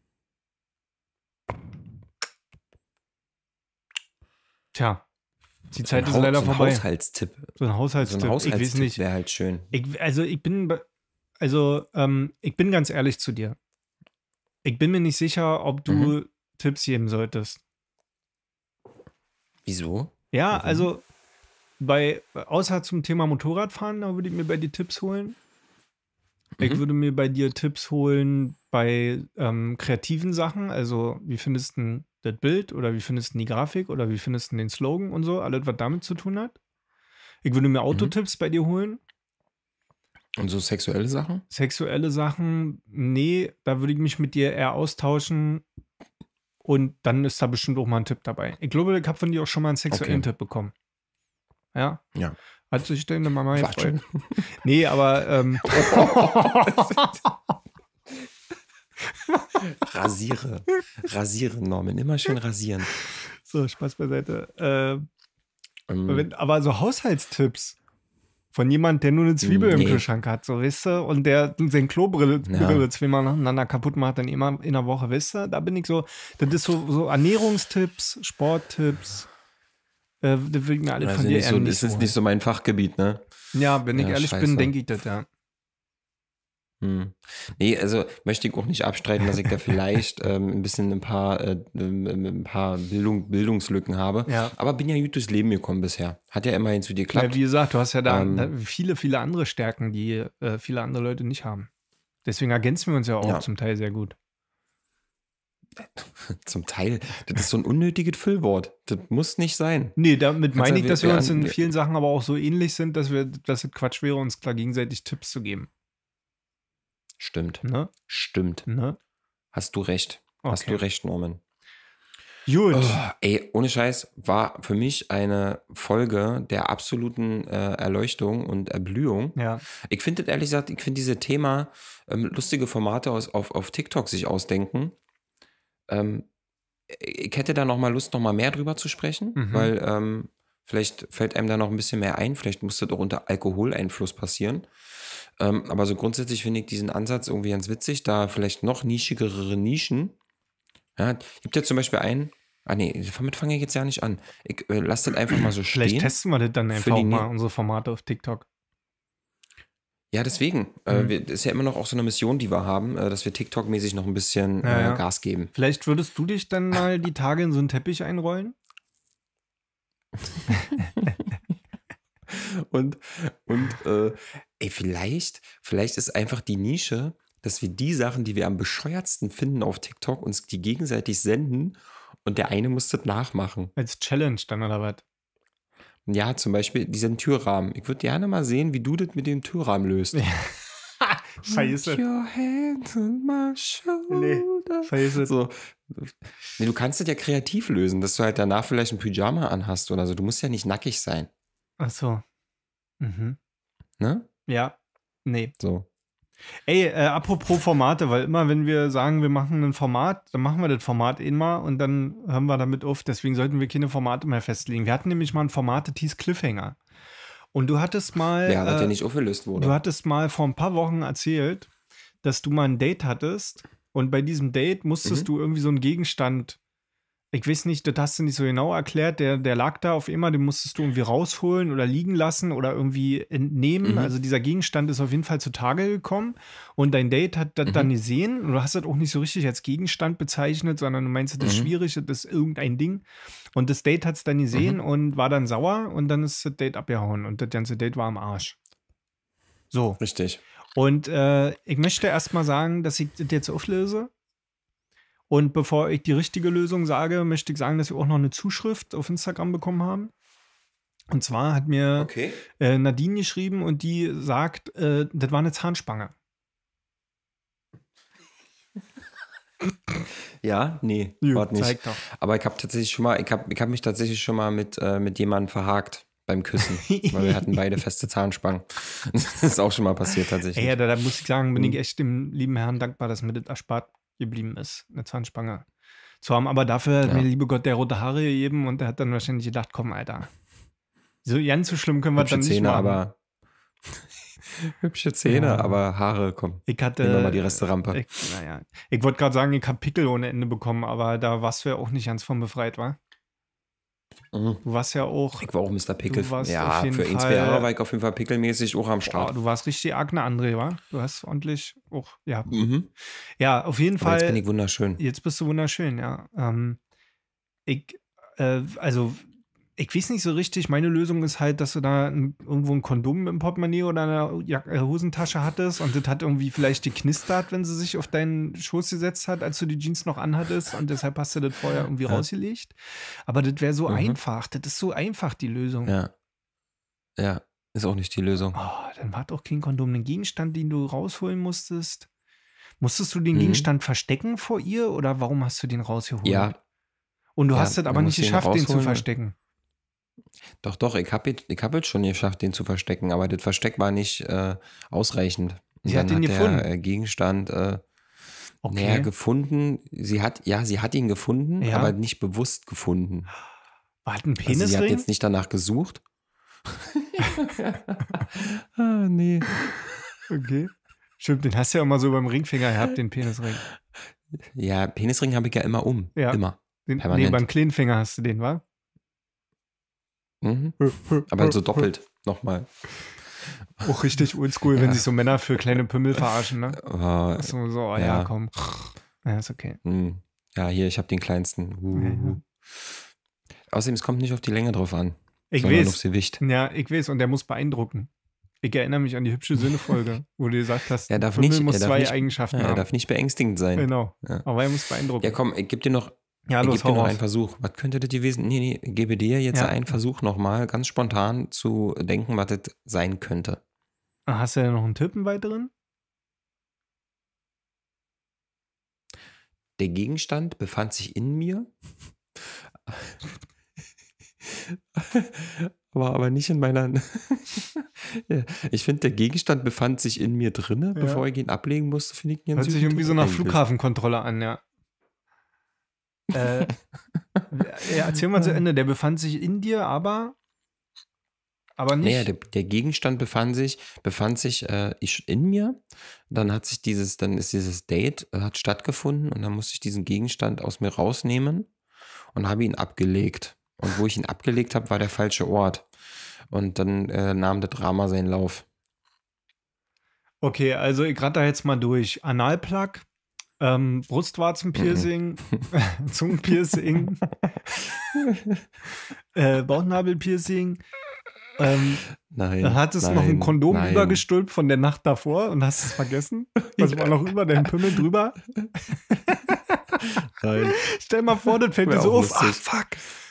Tja. Die Zeit so ist leider so vorbei. Haushaltstipp. So ein Haushaltstipp. So ein Haushaltstipp ich wäre halt schön. Ich, also ich bin, also ähm, ich bin ganz ehrlich zu dir. Ich bin mir nicht sicher, ob du mhm. Tipps geben solltest. Wieso? Ja, also, also bei, außer zum Thema Motorradfahren, da würde ich mir bei dir Tipps holen. Mhm. Ich würde mir bei dir Tipps holen bei ähm, kreativen Sachen. Also, wie findest du das Bild oder wie findest du die Grafik oder wie findest du den Slogan und so, alles, was damit zu tun hat. Ich würde mir mhm. Autotipps mhm. bei dir holen. Und so sexuelle Sachen? Sexuelle Sachen, nee, da würde ich mich mit dir eher austauschen, und dann ist da bestimmt auch mal ein Tipp dabei. Ich glaube, ich habe von dir auch schon mal einen sexuellen okay. Tipp bekommen. Ja? Ja. Hat sich deine Mama jetzt schon. Nee, aber. Ähm, Rasiere. Rasiere, Norman. Immer schön rasieren. So, Spaß beiseite. Äh, ähm, ähm, aber so Haushaltstipps von jemand, der nur eine Zwiebel nee. im Kühlschrank hat, so weißt du, und der sein Klobrille ja. man nacheinander kaputt macht, dann immer in der Woche, weißt du, da bin ich so, das ist so, so Ernährungstipps, Sporttipps, äh, das will ich mir alle von dir nicht so, Das ist nicht so mein Fachgebiet, ne? Ja, wenn ich ehrlich scheiße. bin, denke ich das, ja. Hm. Nee, also möchte ich auch nicht abstreiten, dass ich da vielleicht ähm, ein bisschen ein paar, äh, ähm, ähm, ein paar Bildung, Bildungslücken habe. Ja. Aber bin ja gut durchs Leben gekommen bisher. Hat ja immerhin zu dir geklappt. Ja, wie gesagt, du hast ja da ähm, viele, viele andere Stärken, die äh, viele andere Leute nicht haben. Deswegen ergänzen wir uns ja auch ja. zum Teil sehr gut. Zum Teil. Das ist so ein unnötiges Füllwort. Das muss nicht sein. Nee, damit meine ich, dass wir uns in vielen Sachen aber auch so ähnlich sind, dass wir, dass es Quatsch wäre, uns klar gegenseitig Tipps zu geben. Stimmt. Ne? Stimmt. Ne? Hast du recht. Okay. Hast du recht, Norman. Gut. Oh, ey, ohne Scheiß, war für mich eine Folge der absoluten äh, Erleuchtung und Erblühung. Ja. Ich finde ehrlich gesagt, ich finde dieses Thema ähm, lustige Formate aus, auf, auf TikTok sich ausdenken. Ähm, ich hätte da nochmal Lust, nochmal mehr drüber zu sprechen, mhm. weil ähm, vielleicht fällt einem da noch ein bisschen mehr ein. Vielleicht musste doch unter Alkoholeinfluss passieren. Ähm, aber so grundsätzlich finde ich diesen Ansatz irgendwie ganz witzig, da vielleicht noch nischigere Nischen. Ja, gibt ja zum Beispiel einen, ah nee, damit fange ich jetzt ja nicht an. Ich äh, lasse das einfach mal so stehen. Vielleicht testen wir das dann einfach auch mal, unsere Formate auf TikTok. Ja, deswegen. Äh, mhm. Äh, das ist ja immer noch auch so eine Mission, die wir haben, äh, dass wir TikTok-mäßig noch ein bisschen ja, äh, ja. Gas geben. Vielleicht würdest du dich dann mal die Tage in so einen Teppich einrollen? Und, und äh, ey, vielleicht, vielleicht ist einfach die Nische, dass wir die Sachen, die wir am bescheuertsten finden auf TikTok, uns die gegenseitig senden und der eine muss das nachmachen. Als Challenge dann oder was? Ja, zum Beispiel diesen Türrahmen. Ich würde gerne mal sehen, wie du das mit dem Türrahmen löst. Ja. Scheiße. Your hands on my shoulder. Nee, scheiße. So. Nee, du kannst das ja kreativ lösen, dass du halt danach vielleicht ein Pyjama anhast oder so. Du musst ja nicht nackig sein. Ach so, Mhm. Ne? Ja. Nee. So. Ey, äh, apropos Formate, weil immer, wenn wir sagen, wir machen ein Format, dann machen wir das Format immer eh und dann hören wir damit auf. Deswegen sollten wir keine Formate mehr festlegen. Wir hatten nämlich mal ein Format, das hieß Cliffhanger. Und du hattest mal. Ja, das äh, ja nicht aufgelöst wurde. Du hattest mal vor ein paar Wochen erzählt, dass du mal ein Date hattest und bei diesem Date musstest mhm. du irgendwie so einen Gegenstand ich weiß nicht, das hast du nicht so genau erklärt, der, der lag da auf immer, den musstest du irgendwie rausholen oder liegen lassen oder irgendwie entnehmen. Mhm. Also dieser Gegenstand ist auf jeden Fall zutage gekommen und dein Date hat das mhm. dann gesehen und du hast das auch nicht so richtig als Gegenstand bezeichnet, sondern du meinst, das ist mhm. schwierig, das ist irgendein Ding. Und das Date hat es dann gesehen mhm. und war dann sauer und dann ist das Date abgehauen und das ganze Date war am Arsch. So. Richtig. Und äh, ich möchte erstmal sagen, dass ich das jetzt auflöse. Und bevor ich die richtige Lösung sage, möchte ich sagen, dass wir auch noch eine Zuschrift auf Instagram bekommen haben. Und zwar hat mir okay. äh, Nadine geschrieben und die sagt, äh, das war eine Zahnspange. Ja, nee, Juh, nicht. Doch. Aber ich habe tatsächlich schon mal, ich habe ich hab mich tatsächlich schon mal mit, äh, mit jemandem verhakt beim Küssen, weil wir hatten beide feste Zahnspangen. das ist auch schon mal passiert tatsächlich. Ja, da, da, muss ich sagen, bin hm. ich echt dem lieben Herrn dankbar, dass mir das erspart geblieben ist, eine Zahnspange zu haben. Aber dafür hat mir der liebe Gott der rote Haare gegeben und der hat dann wahrscheinlich gedacht, komm, Alter. So ganz so schlimm können wir hübsche dann nicht Zähne, machen. aber Hübsche Zähne, ja. aber Haare, komm. Ich hatte. Nehmen wir mal die Resterampe. Ich, naja. Ich wollte gerade sagen, ich habe Pickel ohne Ende bekommen, aber da warst du ja auch nicht ganz von befreit, war? Mhm. Du warst ja auch. Ich war auch Mr. Pickel. Ja, für ein, zwei Jahre war ich auf jeden Fall pickelmäßig auch am Start. Boah, du warst richtig Agne André, wa? Du hast ordentlich auch, ja. Mhm. Ja, auf jeden Aber Fall. Jetzt bin ich wunderschön. Jetzt bist du wunderschön, ja. Ähm, ich, äh, also ich weiß nicht so richtig, meine Lösung ist halt, dass du da ein, irgendwo ein Kondom im Portemonnaie oder in der äh, Hosentasche hattest und das hat irgendwie vielleicht geknistert, wenn sie sich auf deinen Schoß gesetzt hat, als du die Jeans noch anhattest und deshalb hast du das vorher irgendwie ja. rausgelegt. Aber das wäre so mhm. einfach, das ist so einfach die Lösung. Ja. Ja, ist auch nicht die Lösung. Oh, dann war doch kein Kondom, ein Gegenstand, den du rausholen musstest. Musstest du den mhm. Gegenstand verstecken vor ihr oder warum hast du den rausgeholt? Ja. Und du ja, hast es aber nicht geschafft, den zu verstecken. Doch, doch, ich habe es hab schon geschafft, den zu verstecken, aber das Versteck war nicht äh, ausreichend. sie hat ihn hat gefunden. Der äh, Gegenstand äh, okay. naja, gefunden. Sie hat, ja, sie hat ihn gefunden, ja. aber nicht bewusst gefunden. War halt ein Penisring? Also sie hat jetzt nicht danach gesucht. ah, nee. Okay. Stimmt, den hast du ja immer so beim Ringfinger gehabt, den Penisring. Ja, Penisring habe ich ja immer um. Ja. Immer. Den, nee, beim Kleinfinger hast du den, war? Mhm. Aber so doppelt nochmal. Auch richtig oldschool, ja. wenn sich so Männer für kleine Pümmel verarschen, ne? Uh, so, so, oh, ja. ja. komm. Ja, ist okay. Mhm. Ja, hier, ich habe den kleinsten. Uh. Außerdem, es kommt nicht auf die Länge drauf an. Ich weiß. Auf Gewicht. Ja, ich weiß. Und der muss beeindrucken. Ich erinnere mich an die hübsche Söhne-Folge, wo du gesagt hast, er darf Pimmel nicht, muss zwei nicht, Eigenschaften ja, haben. Er darf nicht beängstigend sein. Genau. Ja. Aber er muss beeindrucken. Ja, komm, ich gebe dir noch ja, los, Gib dir noch einen Versuch. Was könnte das gewesen? Nee, nee, gebe dir jetzt ja. einen Versuch nochmal, ganz spontan zu denken, was das sein könnte. Ah, hast du ja noch einen Tipp, einen weiteren? Der Gegenstand befand sich in mir, war aber nicht in meiner. ich finde, der Gegenstand befand sich in mir drinne, ja. bevor ich ihn ablegen musste, finde ich ihn Hört sich irgendwie so nach Flughafenkontrolle an, ja. Äh, erzähl mal zu Ende. Der befand sich in dir, aber. Aber nicht. Naja, der, der Gegenstand befand sich, befand sich äh, ich, in mir. Dann hat sich dieses, dann ist dieses Date, äh, hat stattgefunden und dann musste ich diesen Gegenstand aus mir rausnehmen und habe ihn abgelegt. Und wo ich ihn abgelegt habe, war der falsche Ort. Und dann äh, nahm das Drama seinen Lauf. Okay, also ich rate da jetzt mal durch. Analplug, ähm, Brustwarzenpiercing, mhm. Zungenpiercing, äh, Bauchnabelpiercing. Ähm, nein. Dann hattest du noch ein Kondom nein. übergestülpt von der Nacht davor und hast es vergessen. Was war noch über deinen Pimmel drüber? nein. Stell mal vor, das fällt Wär dir so auf. Ach, fuck,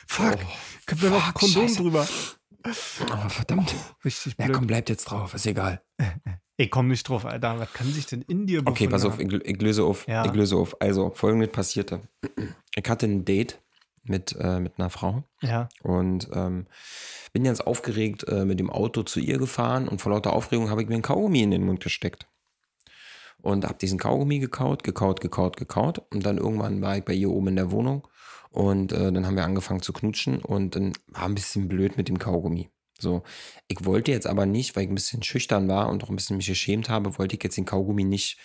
fuck. Oh, Können wir noch ein Kondom Scheiße. drüber? Oh, verdammt. Richtig blöd. Ja, komm, bleibt jetzt drauf, ist egal. Ich komme nicht drauf, Alter. Was kann sich denn in dir Okay, pass auf, ich, löse auf. Ja. Ich löse auf. Also, folgendes passierte. Ich hatte ein Date mit, äh, mit einer Frau. Ja. Und ähm, bin ganz aufgeregt äh, mit dem Auto zu ihr gefahren und vor lauter Aufregung habe ich mir ein Kaugummi in den Mund gesteckt. Und habe diesen Kaugummi gekaut, gekaut, gekaut, gekaut. Und dann irgendwann war ich bei ihr oben in der Wohnung und äh, dann haben wir angefangen zu knutschen und dann war ein bisschen blöd mit dem Kaugummi. So, ich wollte jetzt aber nicht, weil ich ein bisschen schüchtern war und auch ein bisschen mich geschämt habe, wollte ich jetzt den Kaugummi nicht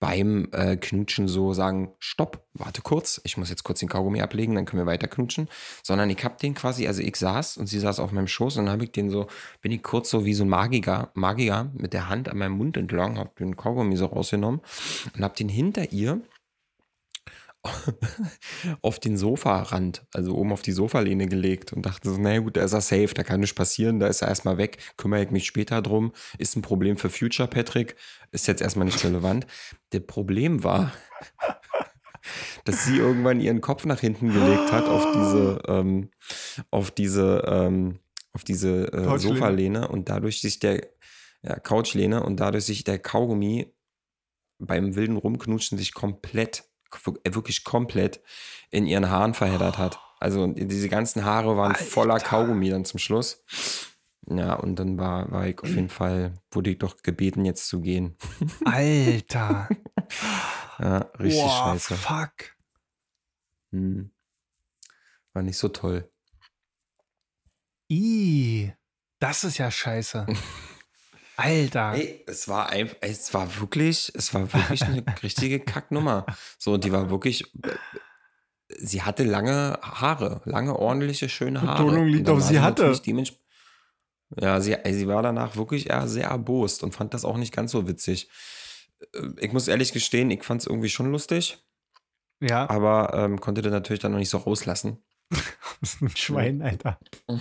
beim äh, Knutschen so sagen, stopp, warte kurz, ich muss jetzt kurz den Kaugummi ablegen, dann können wir weiter knutschen, sondern ich habe den quasi, also ich saß und sie saß auf meinem Schoß und dann habe ich den so, bin ich kurz so wie so ein Magier, Magier mit der Hand an meinem Mund entlang, habe den Kaugummi so rausgenommen und habe den hinter ihr auf den Sofarand, also oben auf die Sofalehne gelegt und dachte so, naja gut, da ist er safe, da kann nichts passieren, da ist er erstmal weg, kümmere ich mich später drum, ist ein Problem für Future Patrick, ist jetzt erstmal nicht relevant. Der Problem war, dass sie irgendwann ihren Kopf nach hinten gelegt hat auf diese, ähm, auf diese, ähm, auf diese äh, Sofalehne und dadurch sich der ja, Couchlehne und dadurch sich der Kaugummi beim wilden Rumknutschen sich komplett wirklich komplett in ihren Haaren verheddert hat. Also diese ganzen Haare waren Alter. voller Kaugummi dann zum Schluss. Ja, und dann war, war ich auf jeden Fall, wurde ich doch gebeten, jetzt zu gehen. Alter. ja, richtig wow, scheiße. Fuck. Hm. War nicht so toll. I, das ist ja scheiße. Alter. Ey, es war einfach, es war wirklich, es war wirklich eine richtige Kacknummer. So, und die war wirklich. Äh, sie hatte lange Haare, lange ordentliche, schöne Haare. Betonung liegt auf sie hatte. Ja, sie, sie war danach wirklich eher sehr erbost und fand das auch nicht ganz so witzig. Äh, ich muss ehrlich gestehen, ich fand es irgendwie schon lustig. Ja. Aber ähm, konnte das natürlich dann noch nicht so rauslassen. du bist ein Schwein, Alter.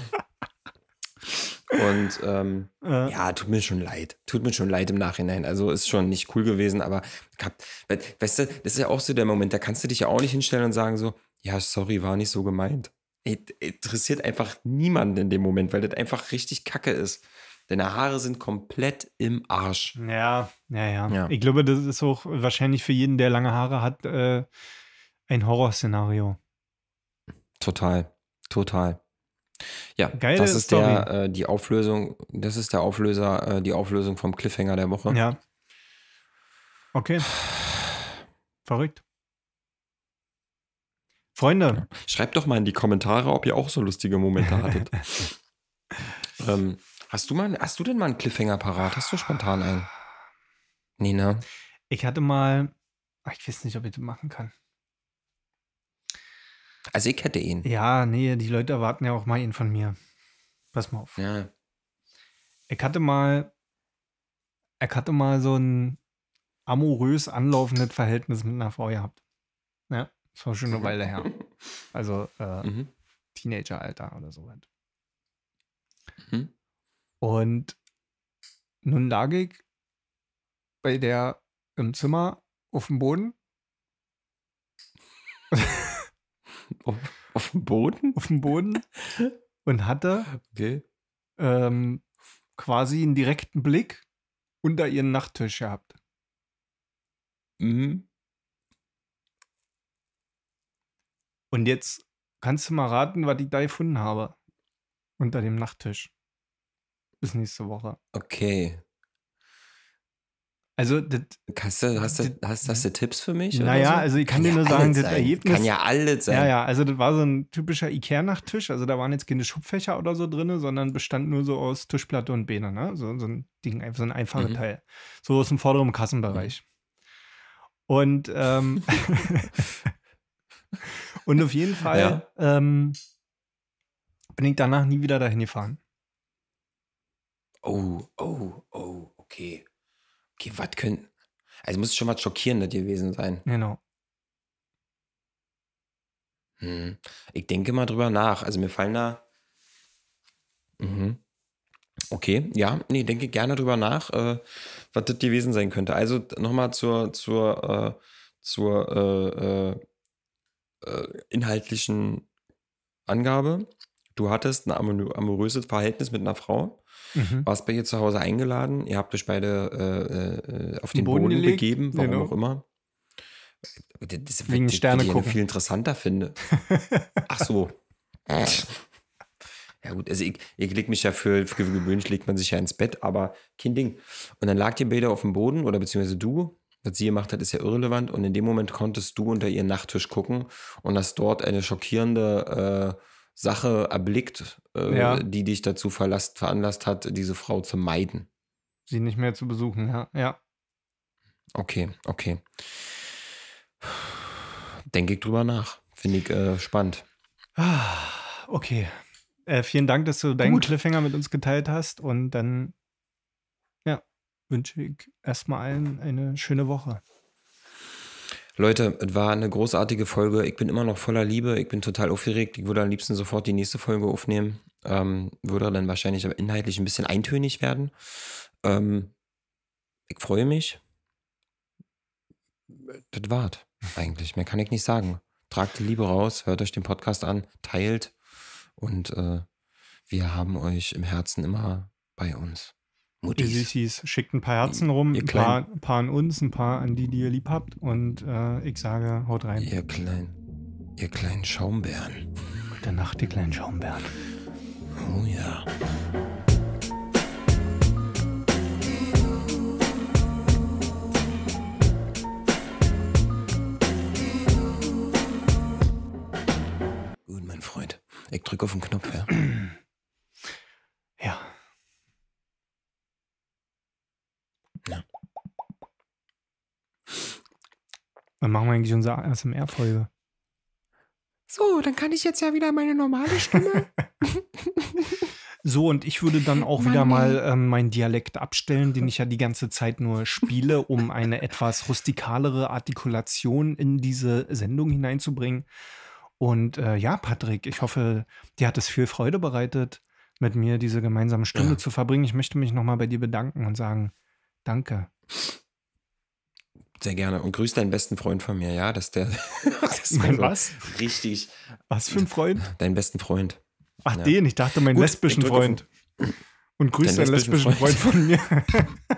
Und ähm, ja. ja. tut mir schon leid. Tut mir schon leid im Nachhinein. Also ist schon nicht cool gewesen, aber weißt du, das ist ja auch so der Moment, da kannst du dich ja auch nicht hinstellen und sagen so, ja, sorry, war nicht so gemeint. Interessiert einfach niemanden in dem Moment, weil das einfach richtig kacke ist. Deine Haare sind komplett im Arsch. Ja, ja, ja. ja. Ich glaube, das ist auch wahrscheinlich für jeden, der lange Haare hat, äh, ein Horrorszenario. Total, total. Ja, Geile das ist Story. der äh, die Auflösung, das ist der Auflöser, äh, die Auflösung vom Cliffhanger der Woche. Ja. Okay. Verrückt. Freunde. Schreibt doch mal in die Kommentare, ob ihr auch so lustige Momente hattet. ähm, hast, du mal, hast du denn mal einen Cliffhanger parat? Hast du spontan einen? Nee, ne? Ich hatte mal, ich weiß nicht, ob ich das machen kann. Also ich hätte ihn. Ja, nee, die Leute erwarten ja auch mal ihn von mir. Pass mal auf. Ja. Ich hatte mal, ich hatte mal so ein amorös anlaufendes Verhältnis mit einer Frau gehabt. Ja, das war schon eine mhm. Weile her. Also äh, mhm. Teenageralter oder so. Halt. Mhm. Und nun lag ich bei der im Zimmer auf dem Boden. Auf, auf dem Boden? Auf dem Boden und hatte okay. ähm, quasi einen direkten Blick unter ihren Nachttisch gehabt. Mhm. Und jetzt kannst du mal raten, was ich da gefunden habe. Unter dem Nachttisch. Bis nächste Woche. Okay. Also, das, hast, du, hast, du, hast, hast du Tipps für mich? Naja, so? also ich kann, kann dir ja nur sagen, das sein. Ergebnis. Kann ja alles sein. Ja, ja, also das war so ein typischer Ikea-Nachttisch. Also da waren jetzt keine Schubfächer oder so drin, sondern bestand nur so aus Tischplatte und Beine. Ne? So, so ein Ding, so ein einfaches mhm. Teil. So aus dem vorderen Kassenbereich. Mhm. Und, ähm, und auf jeden Fall ja. ähm, bin ich danach nie wieder dahin gefahren. Oh, oh, oh, okay. Okay, was können. Also muss schon mal schockierender gewesen sein. Genau. Hm. Ich denke mal drüber nach. Also mir fallen da. Mhm. Okay, ja, nee, denke gerne drüber nach, äh, was das gewesen sein könnte. Also nochmal zur, zur, äh, zur äh, äh, äh inhaltlichen Angabe. Du hattest ein amoröses Verhältnis mit einer Frau mhm. warst bei ihr zu Hause eingeladen, ihr habt euch beide äh, äh auf den Boden, Boden begeben, warum genau. auch immer. Das Wegen wird, Sterne gucken. viel interessanter finde. Ach so. Ja gut, also ich, ich leg mich ja für, für gewöhnlich legt man sich ja ins Bett, aber kein Ding. Und dann lag ihr beide auf dem Boden oder beziehungsweise du, was sie gemacht hat, ist ja irrelevant. Und in dem Moment konntest du unter ihren Nachttisch gucken und hast dort eine schockierende äh, Sache erblickt, äh, ja. die dich dazu verlasst, veranlasst hat, diese Frau zu meiden. Sie nicht mehr zu besuchen, ja. ja. Okay, okay. Denke ich drüber nach. Finde ich äh, spannend. Okay. Äh, vielen Dank, dass du deinen Gut. Cliffhanger mit uns geteilt hast. Und dann ja, wünsche ich erstmal allen eine schöne Woche. Leute, es war eine großartige Folge. Ich bin immer noch voller Liebe. Ich bin total aufgeregt. Ich würde am liebsten sofort die nächste Folge aufnehmen. Ähm, würde dann wahrscheinlich inhaltlich ein bisschen eintönig werden. Ähm, ich freue mich. Das war's eigentlich. Mehr kann ich nicht sagen. Tragt die Liebe raus, hört euch den Podcast an, teilt und äh, wir haben euch im Herzen immer bei uns. Muttis. Ihr Süßis, schickt ein paar Herzen rum, ein paar, paar, an uns, ein paar an die, die ihr lieb habt. Und äh, ich sage, haut rein. Ihr kleinen, ihr kleinen Schaumbären. Gute Nacht, ihr kleinen Schaumbären. Oh ja. Gut, mein Freund. Ich drücke auf den Knopf, ja. Dann machen wir eigentlich unsere ASMR-Folge? So, dann kann ich jetzt ja wieder meine normale Stimme. so, und ich würde dann auch Mann, wieder mal ähm, meinen Dialekt abstellen, den ich ja die ganze Zeit nur spiele, um eine etwas rustikalere Artikulation in diese Sendung hineinzubringen. Und äh, ja, Patrick, ich hoffe, dir hat es viel Freude bereitet, mit mir diese gemeinsame Stunde ja. zu verbringen. Ich möchte mich nochmal bei dir bedanken und sagen, danke. Sehr gerne. Und grüß deinen besten Freund von mir, ja, dass der. das mein also was? So richtig. Was für ein Freund? Deinen besten Freund. Ach, ja. den? Ich dachte, meinen Gut, lesbischen Freund. Und grüß deinen lesbischen, lesbischen Freund. Freund von mir.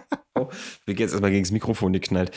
oh, wir gehen jetzt erstmal gegen das Mikrofon geknallt.